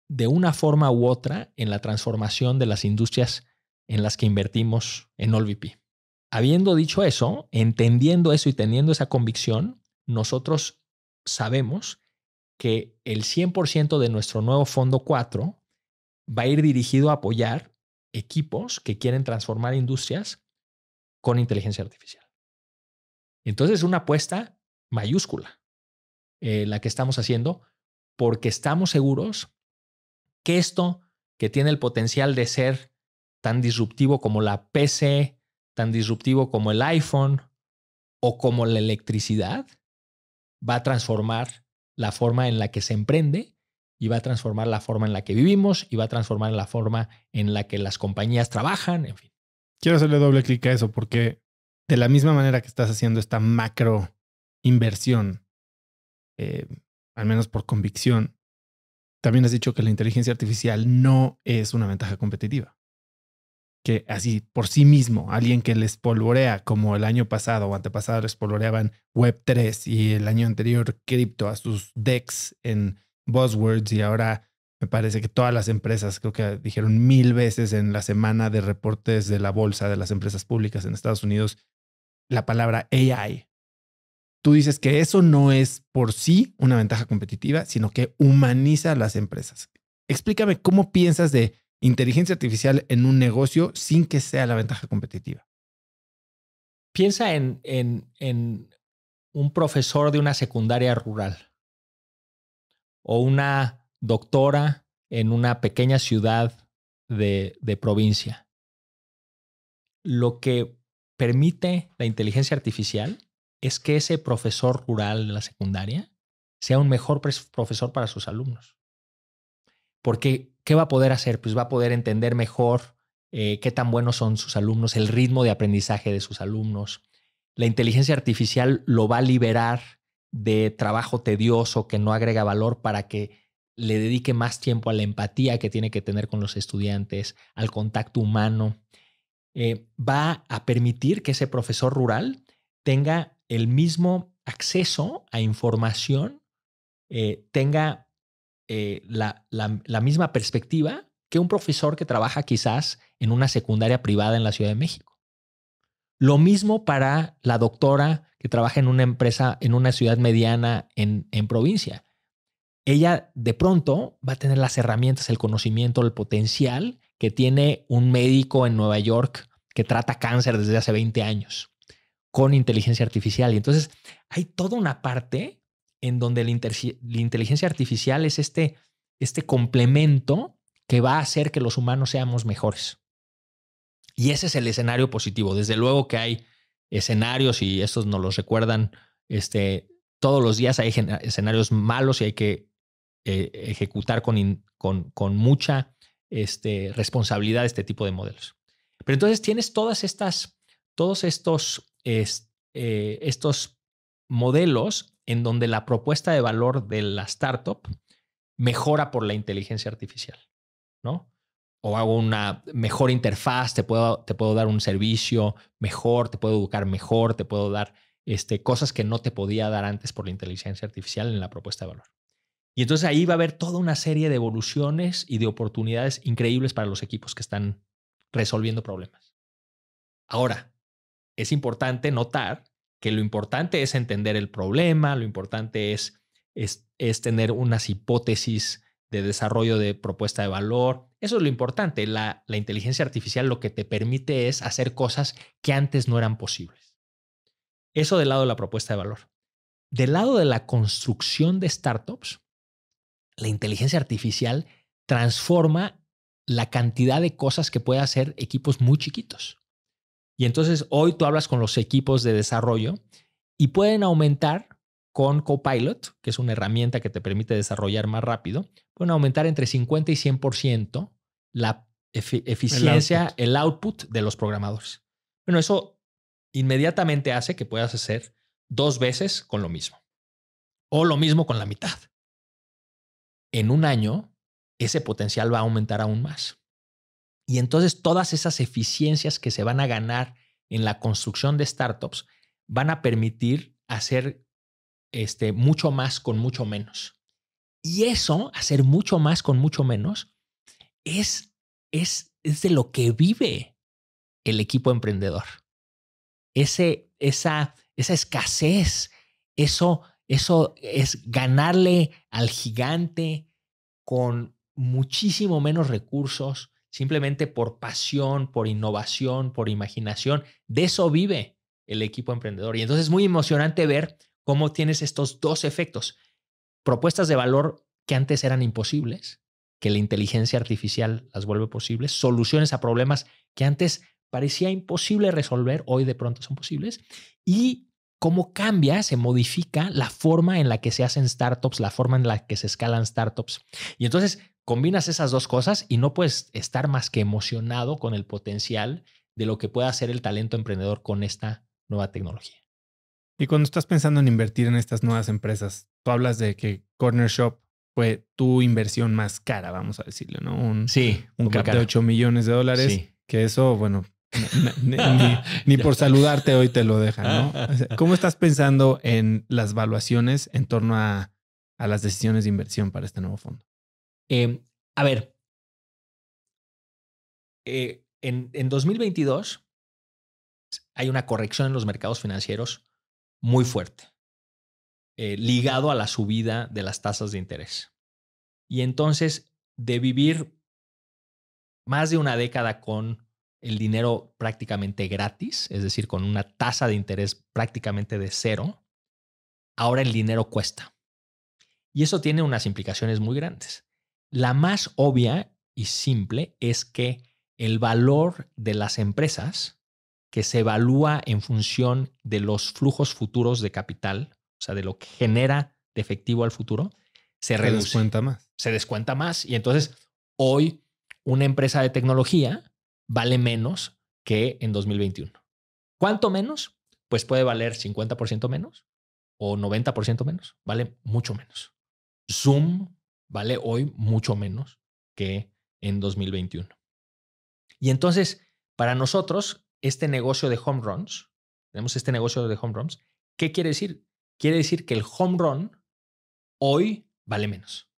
de una forma u otra en la transformación de las industrias en las que invertimos en OLVP. Habiendo dicho eso, entendiendo eso y teniendo esa convicción, nosotros sabemos que el 100% de nuestro nuevo Fondo 4 va a ir dirigido a apoyar equipos que quieren transformar industrias con inteligencia artificial. Entonces, es una apuesta mayúscula eh, la que estamos haciendo porque estamos seguros que esto, que tiene el potencial de ser tan disruptivo como la PC, tan disruptivo como el iPhone o como la electricidad, va a transformar la forma en la que se emprende y va a transformar la forma en la que vivimos y va a transformar la forma en la que las compañías trabajan, en fin. Quiero hacerle doble clic a eso porque de la misma manera que estás haciendo esta macro inversión, eh, al menos por convicción, también has dicho que la inteligencia artificial no es una ventaja competitiva. Que así por sí mismo, alguien que les polvorea, como el año pasado o antepasado les polvoreaban Web3 y el año anterior cripto a sus decks en buzzwords y ahora me parece que todas las empresas, creo que dijeron mil veces en la semana de reportes de la bolsa de las empresas públicas en Estados Unidos, la palabra AI tú dices que eso no es por sí una ventaja competitiva, sino que humaniza a las empresas. Explícame cómo piensas de inteligencia artificial en un negocio sin que sea la ventaja competitiva. Piensa en, un profesor de una secundaria rural o una doctora en una pequeña ciudad de, de provincia. Lo que permite la inteligencia artificial es que ese profesor rural de la secundaria sea un mejor profesor para sus alumnos. Porque, ¿qué va a poder hacer? Pues va a poder entender mejor eh, qué tan buenos son sus alumnos, el ritmo de aprendizaje de sus alumnos. La inteligencia artificial lo va a liberar de trabajo tedioso que no agrega valor para que le dedique más tiempo a la empatía que tiene que tener con los estudiantes, al contacto humano. Eh, va a permitir que ese profesor rural tenga el mismo acceso a información eh, tenga eh, la, misma perspectiva que un profesor que trabaja quizás en una secundaria privada en la Ciudad de México. Lo mismo para la doctora que trabaja en una empresa, en una ciudad mediana en, en provincia. Ella de pronto va a tener las herramientas, el conocimiento, el potencial que tiene un médico en Nueva York que trata cáncer desde hace 20 años con inteligencia artificial. Y entonces hay toda una parte en donde la, inteligencia artificial es este, este complemento que va a hacer que los humanos seamos mejores. Y ese es el escenario positivo. Desde luego que hay escenarios y estos nos los recuerdan este, todos los días. Hay escenarios malos y hay que eh, ejecutar con, con, mucha este, responsabilidad este tipo de modelos. Pero entonces tienes todas estas, todos estos eh, estos modelos en donde la propuesta de valor de la startup mejora por la inteligencia artificial, ¿no? O hago una mejor interfaz, te puedo, te puedo dar un servicio mejor, te puedo educar mejor, te puedo dar este, cosas que no te podía dar antes por la inteligencia artificial en la propuesta de valor. Y entonces ahí va a haber toda una serie de evoluciones y de oportunidades increíbles para los equipos que están resolviendo problemas. Ahora, es importante notar que lo importante es entender el problema, lo importante es, es, tener unas hipótesis de desarrollo de propuesta de valor. Eso es lo importante. La, la, inteligencia artificial lo que te permite es hacer cosas que antes no eran posibles. Eso del lado de la propuesta de valor. Del lado de la construcción de startups, la inteligencia artificial transforma la cantidad de cosas que puede hacer equipos muy chiquitos. Y entonces hoy tú hablas con los equipos de desarrollo y pueden aumentar con Copilot, que es una herramienta que te permite desarrollar más rápido, pueden aumentar entre 50 y 100% la eficiencia, el output de los programadores. Bueno, eso inmediatamente hace que puedas hacer dos veces con lo mismo o lo mismo con la mitad. En un año, ese potencial va a aumentar aún más. Y entonces todas esas eficiencias que se van a ganar en la construcción de startups van a permitir hacer este, mucho más con mucho menos. Y eso, hacer mucho más con mucho menos, es, de lo que vive el equipo emprendedor. Ese, esa, esa escasez, eso, eso es ganarle al gigante con muchísimo menos recursos, simplemente por pasión, por innovación, por imaginación. De eso vive el equipo emprendedor. Y entonces es muy emocionante ver cómo tienes estos dos efectos. Propuestas de valor que antes eran imposibles, que la inteligencia artificial las vuelve posibles, soluciones a problemas que antes parecía imposible resolver, hoy de pronto son posibles, y cómo cambia, se modifica la forma en la que se hacen startups, la forma en la que se escalan startups. Y entonces combinas esas dos cosas y no puedes estar más que emocionado con el potencial de lo que pueda hacer el talento emprendedor con esta nueva tecnología. Y cuando estás pensando en invertir en estas nuevas empresas, tú hablas de que Corner Shop fue tu inversión más cara, vamos a decirlo, ¿no? Un, sí, un cap de 8 millones de dólares, que eso, bueno, ni, por saludarte hoy te lo dejan, ¿no? ¿Cómo estás pensando en las valuaciones en torno a las decisiones de inversión para este nuevo fondo? Em, a ver, eh, en, 2022 hay una corrección en los mercados financieros muy fuerte, eh, ligado a la subida de las tasas de interés. Y entonces, de vivir más de una década con el dinero prácticamente gratis, es decir, con una tasa de interés prácticamente de cero, ahora el dinero cuesta. Y eso tiene unas implicaciones muy grandes. La más obvia y simple es que el valor de las empresas, que se evalúa en función de los flujos futuros de capital, o sea, de lo que genera de efectivo al futuro, se, se descuenta más. Se descuenta más. Y entonces, hoy, una empresa de tecnología vale menos que en 2021. ¿Cuánto menos? Pues puede valer 50% menos o 90% menos. Vale mucho menos. Zoom vale hoy mucho menos que en 2021. Y entonces, para nosotros, este negocio de home runs, tenemos este negocio de home runs, ¿qué quiere decir? Quiere decir que el home run hoy vale menos.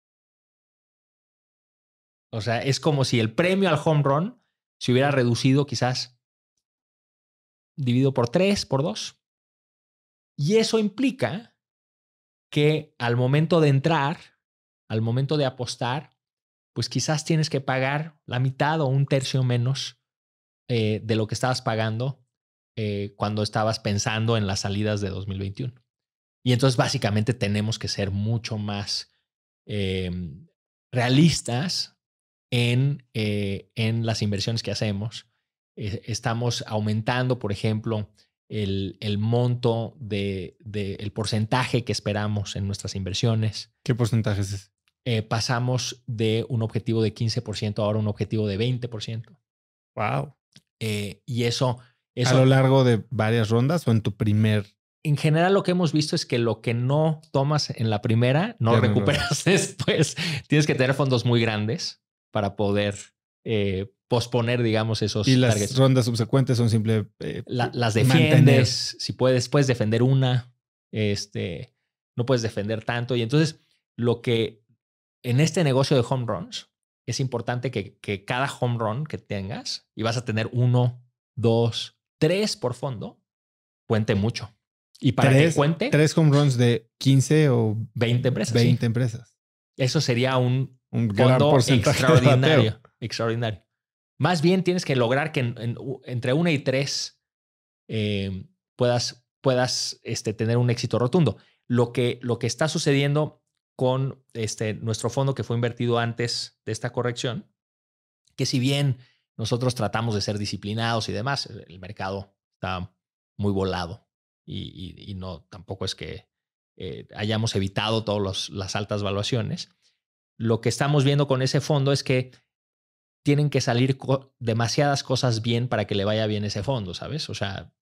O sea, es como si el premio al home run se hubiera reducido quizás dividido por tres, por dos. Y eso implica que al momento de entrar, al momento de apostar, pues quizás tienes que pagar la mitad o un tercio menos eh, de lo que estabas pagando eh, cuando estabas pensando en las salidas de 2021. Y entonces básicamente tenemos que ser mucho más em, realistas en, eh, en las inversiones que hacemos. estamos aumentando, por ejemplo, el, el, monto de, de, el porcentaje que esperamos en nuestras inversiones. ¿Qué porcentaje es eh, pasamos de un objetivo de 15% ahora un objetivo de 20%. Wow. Eh, y eso, ¿A lo largo de varias rondas o en tu primer en general lo que hemos visto es que lo que no tomas en la primera no recuperas después. Tienes que tener fondos muy grandes para poder eh, posponer, digamos, esos. Y las rondas subsecuentes son simple. las defiendes. Si puedes, puedes defender una. Este, no puedes defender tanto. Y entonces lo que en este negocio de home runs es importante que, cada home run que tengas, y vas a tener uno, dos, tres por fondo, cuente mucho. Y para tres, que cuente... Tres home runs de 15 o 20 empresas. 20 empresas. Eso sería un, un fondo extraordinario. Extraordinario. Más bien tienes que lograr que entre una y tres eh, puedas, puedas este, tener un éxito rotundo. Lo que, lo que está sucediendo con este, nuestro fondo que fue invertido antes de esta corrección, que si bien nosotros tratamos de ser disciplinados y demás, el mercado está muy volado y, no tampoco es que eh, hayamos evitado todas las altas valuaciones. Lo que estamos viendo con ese fondo es que tienen que salir demasiadas cosas bien para que le vaya bien ese fondo, ¿sabes? O sea,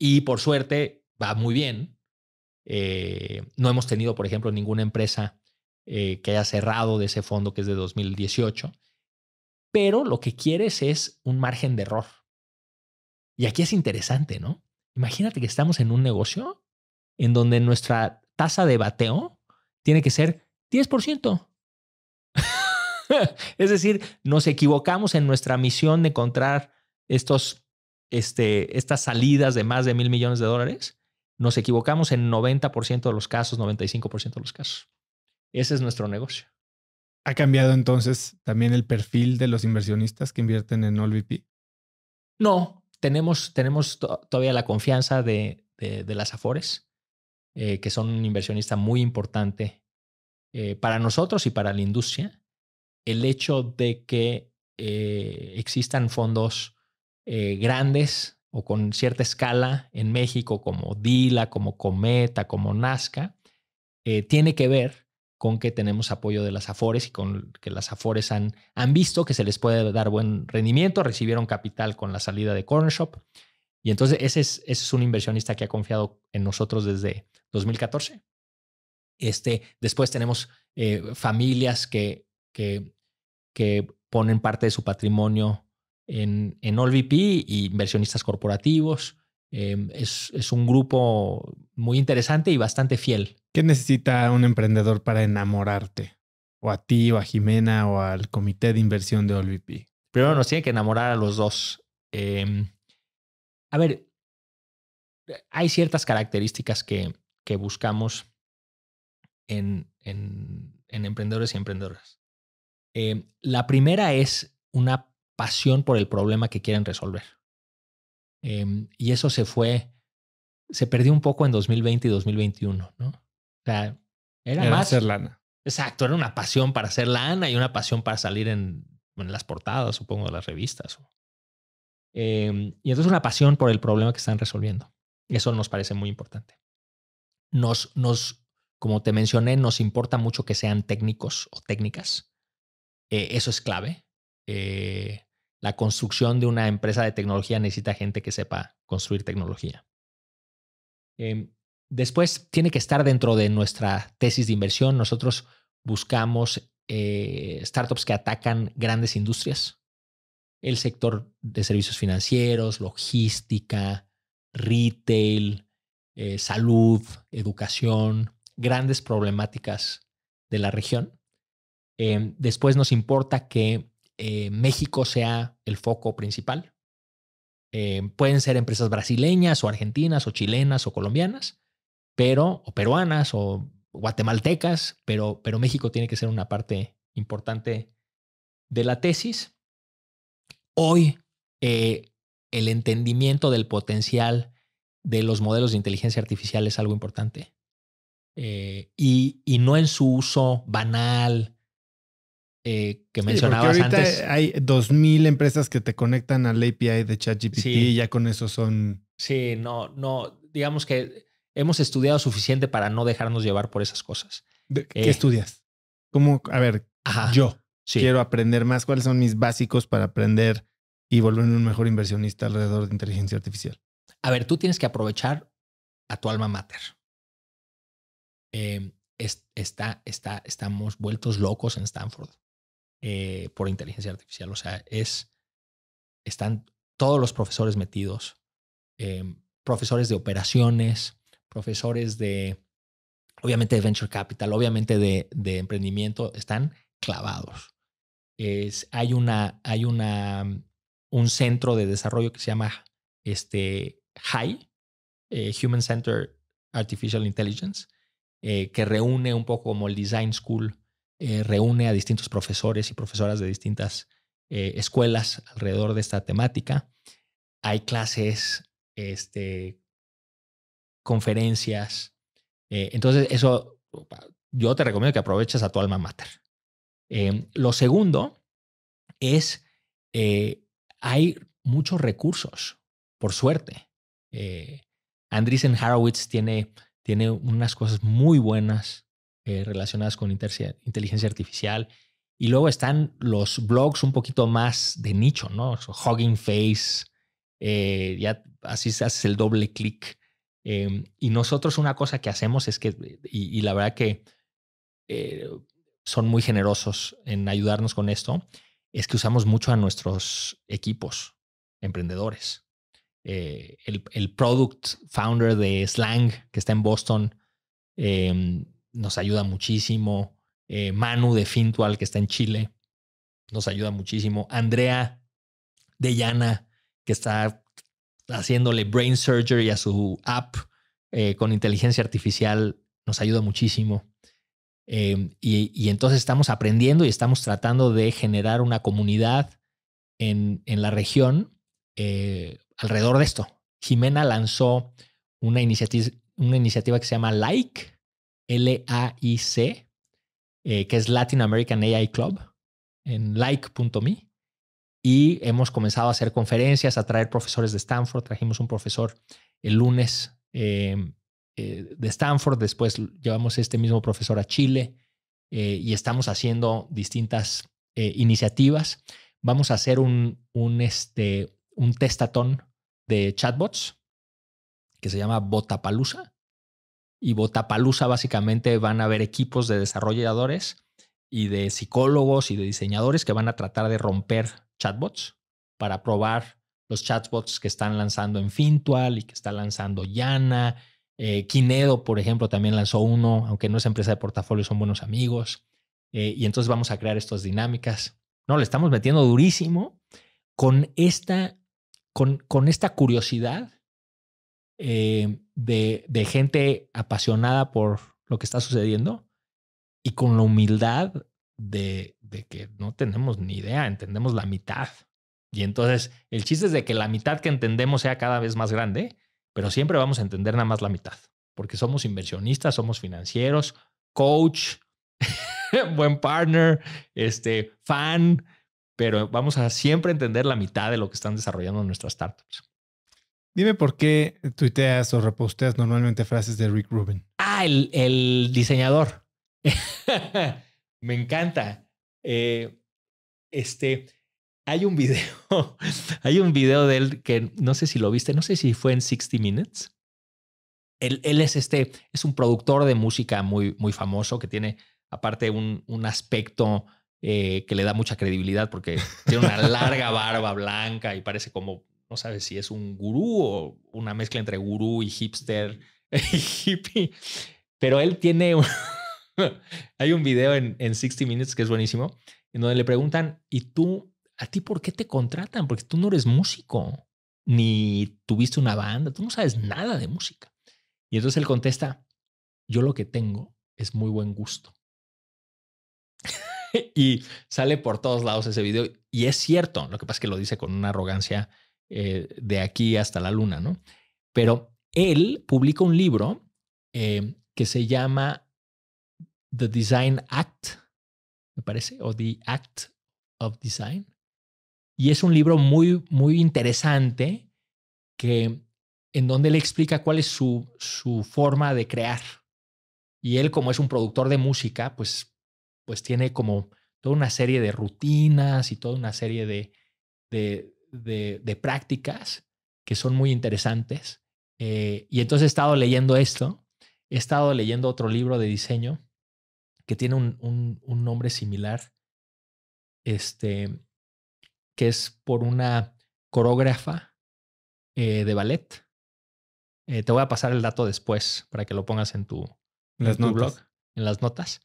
y por suerte va muy bien, eh, no hemos tenido, por ejemplo, ninguna empresa eh, que haya cerrado de ese fondo que es de 2018, pero lo que quieres es un margen de error. Y aquí es interesante, ¿no? Imagínate que estamos en un negocio en donde nuestra tasa de bateo tiene que ser 10%. es decir, nos equivocamos en nuestra misión de encontrar estos, este, estas salidas de más de mil millones de dólares nos equivocamos en 90% de los casos, 95% de los casos. Ese es nuestro negocio. ¿Ha cambiado entonces también el perfil de los inversionistas que invierten en OLVP? No, tenemos, tenemos todavía la confianza de, las Afores, eh, que son un inversionista muy importante eh, para nosotros y para la industria. El hecho de que eh, existan fondos grandes o con cierta escala en México como DILA, como Cometa, como Nazca, eh, tiene que ver con que tenemos apoyo de las AFORES y con que las AFORES han, han visto que se les puede dar buen rendimiento, recibieron capital con la salida de Corner Shop. Y entonces ese es, un inversionista que ha confiado en nosotros desde 2014. Este, después tenemos eh, familias que, que, que ponen parte de su patrimonio en, en AllVP y inversionistas corporativos. Em, es, un grupo muy interesante y bastante fiel. ¿Qué necesita un emprendedor para enamorarte? O a ti, o a Jimena, o al comité de inversión de AllVP. Primero nos tiene que enamorar a los dos. Em, a ver, hay ciertas características que, buscamos en, emprendedores y emprendedoras. Em, la primera es una pasión por el problema que quieren resolver. Em, y eso se fue, se perdió un poco en 2020 y 2021, ¿no? O sea, era, era más... Hacer lana. Exacto, era una pasión para hacer lana y una pasión para salir en, las portadas, supongo, de las revistas. Em, y entonces una pasión por el problema que están resolviendo. Eso nos parece muy importante. Nos, nos, como te mencioné, nos importa mucho que sean técnicos o técnicas. Eh, eso es clave. Eh, la construcción de una empresa de tecnología necesita gente que sepa construir tecnología. Em, después, tiene que estar dentro de nuestra tesis de inversión. Nosotros buscamos eh, startups que atacan grandes industrias, el sector de servicios financieros, logística, retail, eh, salud, educación, grandes problemáticas de la región. Em, después nos importa que eh, México sea el foco principal. Eh, pueden ser empresas brasileñas o argentinas o chilenas o colombianas, pero, o peruanas o guatemaltecas, pero, pero México tiene que ser una parte importante de la tesis. Hoy, eh, el entendimiento del potencial de los modelos de inteligencia artificial es algo importante. y, no en su uso banal eh, que mencionabas antes. Hay 2.000 empresas que te conectan al API de ChatGPT y ya con eso son... Sí, no, no, digamos que hemos estudiado suficiente para no dejarnos llevar por esas cosas. ¿Qué eh, estudias? ¿Cómo? A ver, yo quiero aprender más. ¿Cuáles son mis básicos para aprender y volverme un mejor inversionista alrededor de inteligencia artificial? A ver, tú tienes que aprovechar a tu alma mater. Em, está, está, estamos vueltos locos en Stanford. Eh, por inteligencia artificial. O sea, es, están todos los profesores metidos, em, profesores de operaciones, profesores de, obviamente, de venture capital, obviamente de, emprendimiento, están clavados. Es, hay una, hay una, mm, un centro de desarrollo que se llama este, HI, eh, Human Center Artificial Intelligence, eh, que reúne un poco como el Design School eh, reúne a distintos profesores y profesoras de distintas eh, escuelas alrededor de esta temática. Hay clases, este, conferencias. Eh, entonces, eso yo te recomiendo que aproveches a tu alma mater. lo segundo es, hay muchos recursos, por suerte. Andreessen Harowitz tiene, tiene unas cosas muy buenas eh, relacionadas con inteligencia artificial. Y luego están los blogs un poquito más de nicho, ¿no? Hugging Face, eh, ya así haces el doble clic. Em, y nosotros una cosa que hacemos es que, y, la verdad que eh, son muy generosos en ayudarnos con esto, es que usamos mucho a nuestros equipos emprendedores. Eh, el, el product founder de Slang, que está en Boston, em, nos ayuda muchísimo. Eh, Manu de Fintual, que está en Chile, nos ayuda muchísimo. Andrea de Llana, que está haciéndole brain surgery a su app eh, con inteligencia artificial, nos ayuda muchísimo. Em, y, entonces estamos aprendiendo y estamos tratando de generar una comunidad en, en la región eh, alrededor de esto. Jimena lanzó una una iniciativa que se llama Like, L-A-I-C eh, que es Latin American AI Club, en like.me. Y hemos comenzado a hacer conferencias, a traer profesores de Stanford. Trajimos un profesor el lunes eh, eh, de Stanford, después llevamos este mismo profesor a Chile y estamos haciendo distintas iniciativas. Vamos a hacer un, un, este, un testatón de chatbots que se llama Botapalusa y Botapalusa básicamente van a haber equipos de desarrolladores y de psicólogos y de diseñadores que van a tratar de romper chatbots para probar los chatbots que están lanzando en Fintual y que está lanzando Yana. quinedo eh, por ejemplo, también lanzó uno, aunque no es empresa de portafolio, son buenos amigos. Eh, y entonces vamos a crear estas dinámicas. No, le estamos metiendo durísimo con esta, con, con esta curiosidad eh, de, gente apasionada por lo que está sucediendo y con la humildad de, de que no tenemos ni idea, entendemos la mitad. Y entonces el chiste es de que la mitad que entendemos sea cada vez más grande, pero siempre vamos a entender nada más la mitad, porque somos inversionistas, somos financieros, coach, buen partner, este, fan, pero vamos a siempre entender la mitad de lo que están desarrollando nuestras startups. Dime por qué tuiteas o reposteas normalmente frases de Rick Rubin. Ah, el, el diseñador. Me encanta. Eh, este, hay un video, hay un video de él que no sé si lo viste, no sé si fue en 60 Minutes. Él, él es este, es un productor de música muy, muy famoso que tiene aparte un, un aspecto eh, que le da mucha credibilidad porque tiene una larga barba blanca y parece como no sabes si es un gurú o una mezcla entre gurú y hipster hippie. Pero él tiene. Un Hay un video en, en 60 Minutes que es buenísimo, en donde le preguntan: ¿Y tú, a ti por qué te contratan? Porque tú no eres músico, ni tuviste una banda, tú no sabes nada de música. Y entonces él contesta: Yo lo que tengo es muy buen gusto. y sale por todos lados ese video. Y es cierto, lo que pasa es que lo dice con una arrogancia eh, de aquí hasta la luna, ¿no? Pero él publica un libro eh, que se llama The Design Act, me parece, o The Act of Design. Y es un libro muy, muy interesante que, en donde le explica cuál es su, su forma de crear. Y él, como es un productor de música, pues, pues tiene como toda una serie de rutinas y toda una serie de, de, prácticas que son muy interesantes. Eh, y entonces he estado leyendo esto, he estado leyendo otro libro de diseño que tiene un, nombre similar, este, que es por una coreógrafa eh, de ballet. Eh, te voy a pasar el dato después para que lo pongas en tu, en blog, en las notas.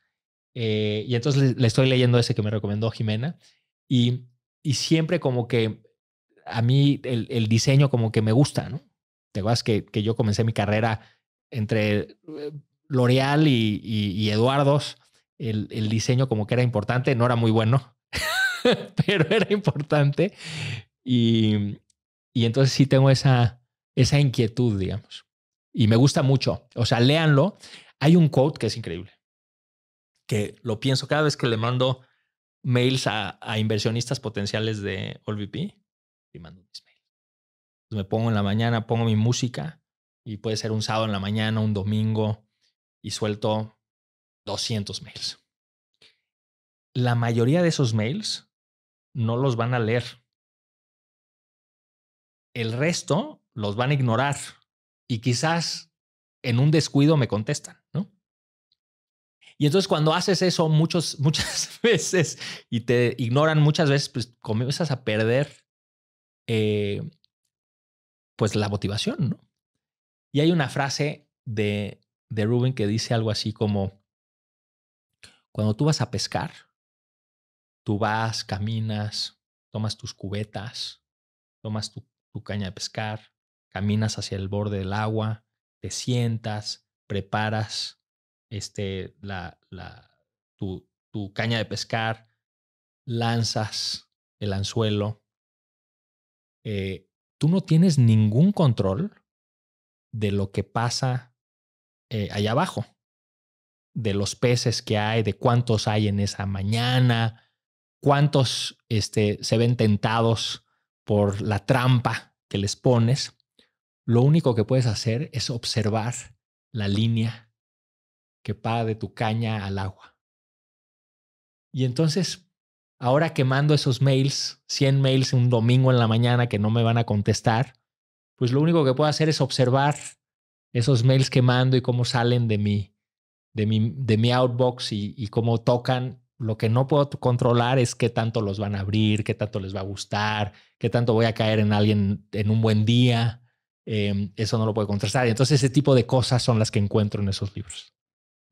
y entonces le, estoy leyendo ese que me recomendó Jimena. Y, y siempre como que a mí el, el diseño como que me gusta, ¿no? Te vas que, que yo comencé mi carrera entre eh, L'Oreal y, y, Eduardos, el, el, diseño como que era importante, no era muy bueno, pero era importante. Y, y, entonces sí tengo esa, esa inquietud, digamos. Y me gusta mucho. O sea, léanlo. Hay un quote que es increíble, que lo pienso cada vez que le mando mails a, a inversionistas potenciales de OLVP y mando mis mails. me pongo en la mañana, pongo mi música y puede ser un sábado en la mañana, un domingo y suelto 200 mails. La mayoría de esos mails no los van a leer. El resto los van a ignorar y quizás en un descuido me contestan, ¿no? Y entonces cuando haces eso muchos, muchas veces y te ignoran muchas veces, pues comienzas a perder eh, pues la motivación, ¿no? Y hay una frase de, de Rubén que dice algo así como, cuando tú vas a pescar, tú vas, caminas, tomas tus cubetas, tomas tu, caña de pescar, caminas hacia el borde del agua, te sientas, preparas este, la, tu caña de pescar, lanzas el anzuelo, eh, tú no tienes ningún control de lo que pasa eh, allá abajo, de los peces que hay, de cuántos hay en esa mañana, cuántos este, se ven tentados por la trampa que les pones. Lo único que puedes hacer es observar la línea que va de tu caña al agua. Y entonces ahora que mando esos mails, 100 mails un domingo en la mañana que no me van a contestar, pues lo único que puedo hacer es observar esos mails que mando y cómo salen de mi, de mi, de mi outbox y, cómo tocan. Lo que no puedo controlar es qué tanto los van a abrir, qué tanto les va a gustar, qué tanto voy a caer en alguien en un buen día. Em, eso no lo puedo contrastar. Entonces ese tipo de cosas son las que encuentro en esos libros.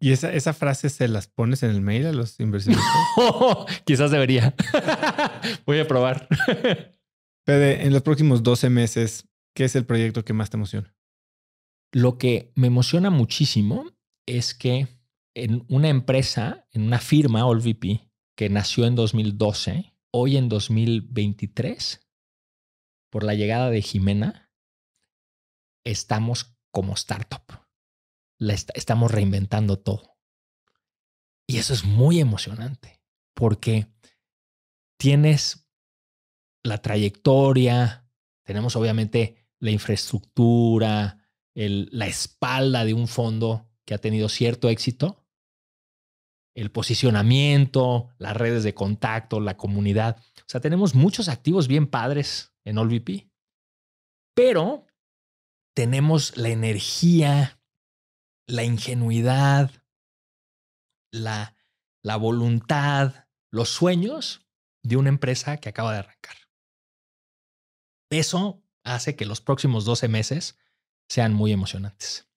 ¿Y esa, frase se las pones en el mail a los inversionistas? quizás debería. Voy a probar. Pede, en los próximos 12 meses, ¿qué es el proyecto que más te emociona? Lo que me emociona muchísimo es que en una empresa, en una firma, VP que nació en 2012, hoy en 2023, por la llegada de Jimena, estamos como startup estamos reinventando todo. Y eso es muy emocionante porque tienes la trayectoria, tenemos obviamente la infraestructura, la espalda de un fondo que ha tenido cierto éxito, el posicionamiento, las redes de contacto, la comunidad. O sea, tenemos muchos activos bien padres en AllVP, pero tenemos la energía, la ingenuidad, la, voluntad, los sueños de una empresa que acaba de arrancar. Eso hace que los próximos 12 meses sean muy emocionantes.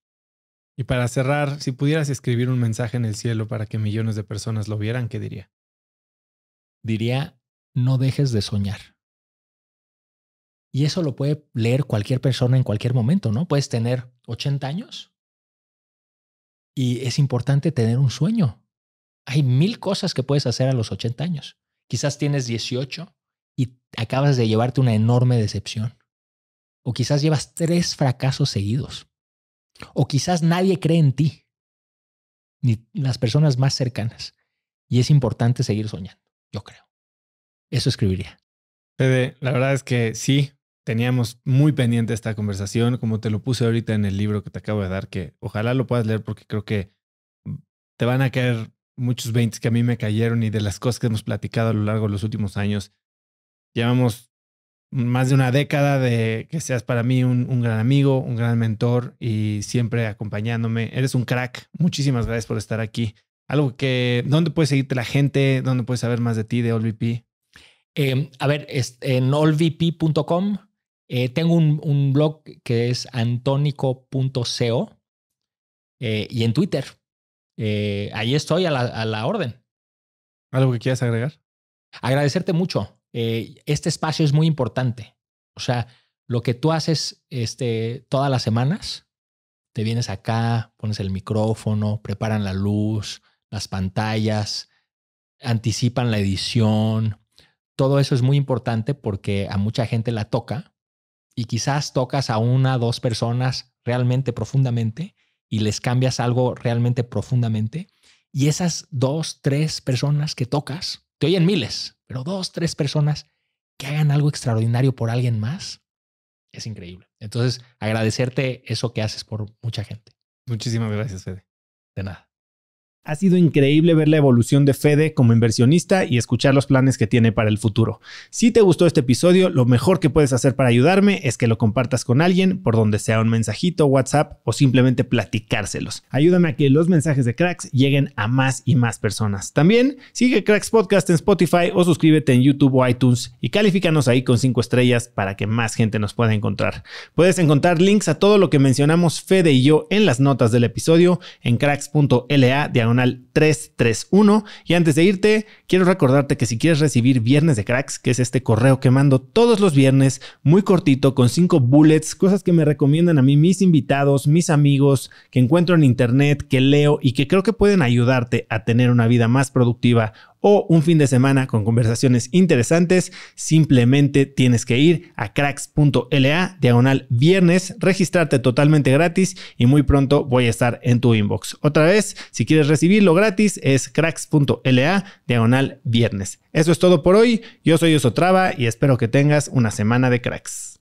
Y para cerrar, si pudieras escribir un mensaje en el cielo para que millones de personas lo vieran, ¿qué diría? Diría, no dejes de soñar. Y eso lo puede leer cualquier persona en cualquier momento, ¿no? Puedes tener 80 años y es importante tener un sueño. Hay mil cosas que puedes hacer a los 80 años. Quizás tienes 18 y acabas de llevarte una enorme decepción. O quizás llevas tres fracasos seguidos. O quizás nadie cree en ti, ni las personas más cercanas. Y es importante seguir soñando, yo creo. Eso escribiría. la verdad es que sí, teníamos muy pendiente esta conversación, como te lo puse ahorita en el libro que te acabo de dar, que ojalá lo puedas leer porque creo que te van a caer muchos 20 que a mí me cayeron y de las cosas que hemos platicado a lo largo de los últimos años. Llevamos más de una década de que seas para mí un, gran amigo, un gran mentor y siempre acompañándome. Eres un crack. Muchísimas gracias por estar aquí. Algo que, ¿dónde puede seguirte la gente? ¿Dónde puedes saber más de ti, de AllVP? Eh, a ver, en allvp.com eh, tengo un, blog que es antónico.co eh, y en Twitter. Eh, ahí estoy a la, a la, orden. ¿Algo que quieras agregar? Agradecerte mucho. este espacio es muy importante. O sea, lo que tú haces este, todas las semanas, te vienes acá, pones el micrófono, preparan la luz, las pantallas, anticipan la edición. Todo eso es muy importante porque a mucha gente la toca y quizás tocas a una, dos personas realmente profundamente y les cambias algo realmente profundamente. Y esas dos, tres personas que tocas, te oyen miles, pero dos, tres personas que hagan algo extraordinario por alguien más, es increíble. Entonces, agradecerte eso que haces por mucha gente. Muchísimas gracias, Fede. De nada. Ha sido increíble ver la evolución de Fede como inversionista y escuchar los planes que tiene para el futuro. Si te gustó este episodio, lo mejor que puedes hacer para ayudarme es que lo compartas con alguien, por donde sea un mensajito, WhatsApp o simplemente platicárselos. Ayúdame a que los mensajes de Cracks lleguen a más y más personas. También sigue Cracks Podcast en Spotify o suscríbete en YouTube o iTunes y califícanos ahí con 5 estrellas para que más gente nos pueda encontrar. Puedes encontrar links a todo lo que mencionamos Fede y yo en las notas del episodio en cracks.la 331. Y antes de irte, quiero recordarte que si quieres recibir Viernes de Cracks, que es este correo que mando todos los viernes, muy cortito, con cinco bullets, cosas que me recomiendan a mí mis invitados, mis amigos, que encuentro en internet, que leo y que creo que pueden ayudarte a tener una vida más productiva o un fin de semana con conversaciones interesantes, simplemente tienes que ir a cracks.la diagonal viernes, registrarte totalmente gratis y muy pronto voy a estar en tu inbox. Otra vez, si quieres recibirlo gratis es cracks.la diagonal viernes. Eso es todo por hoy, yo soy Osotrava y espero que tengas una semana de cracks.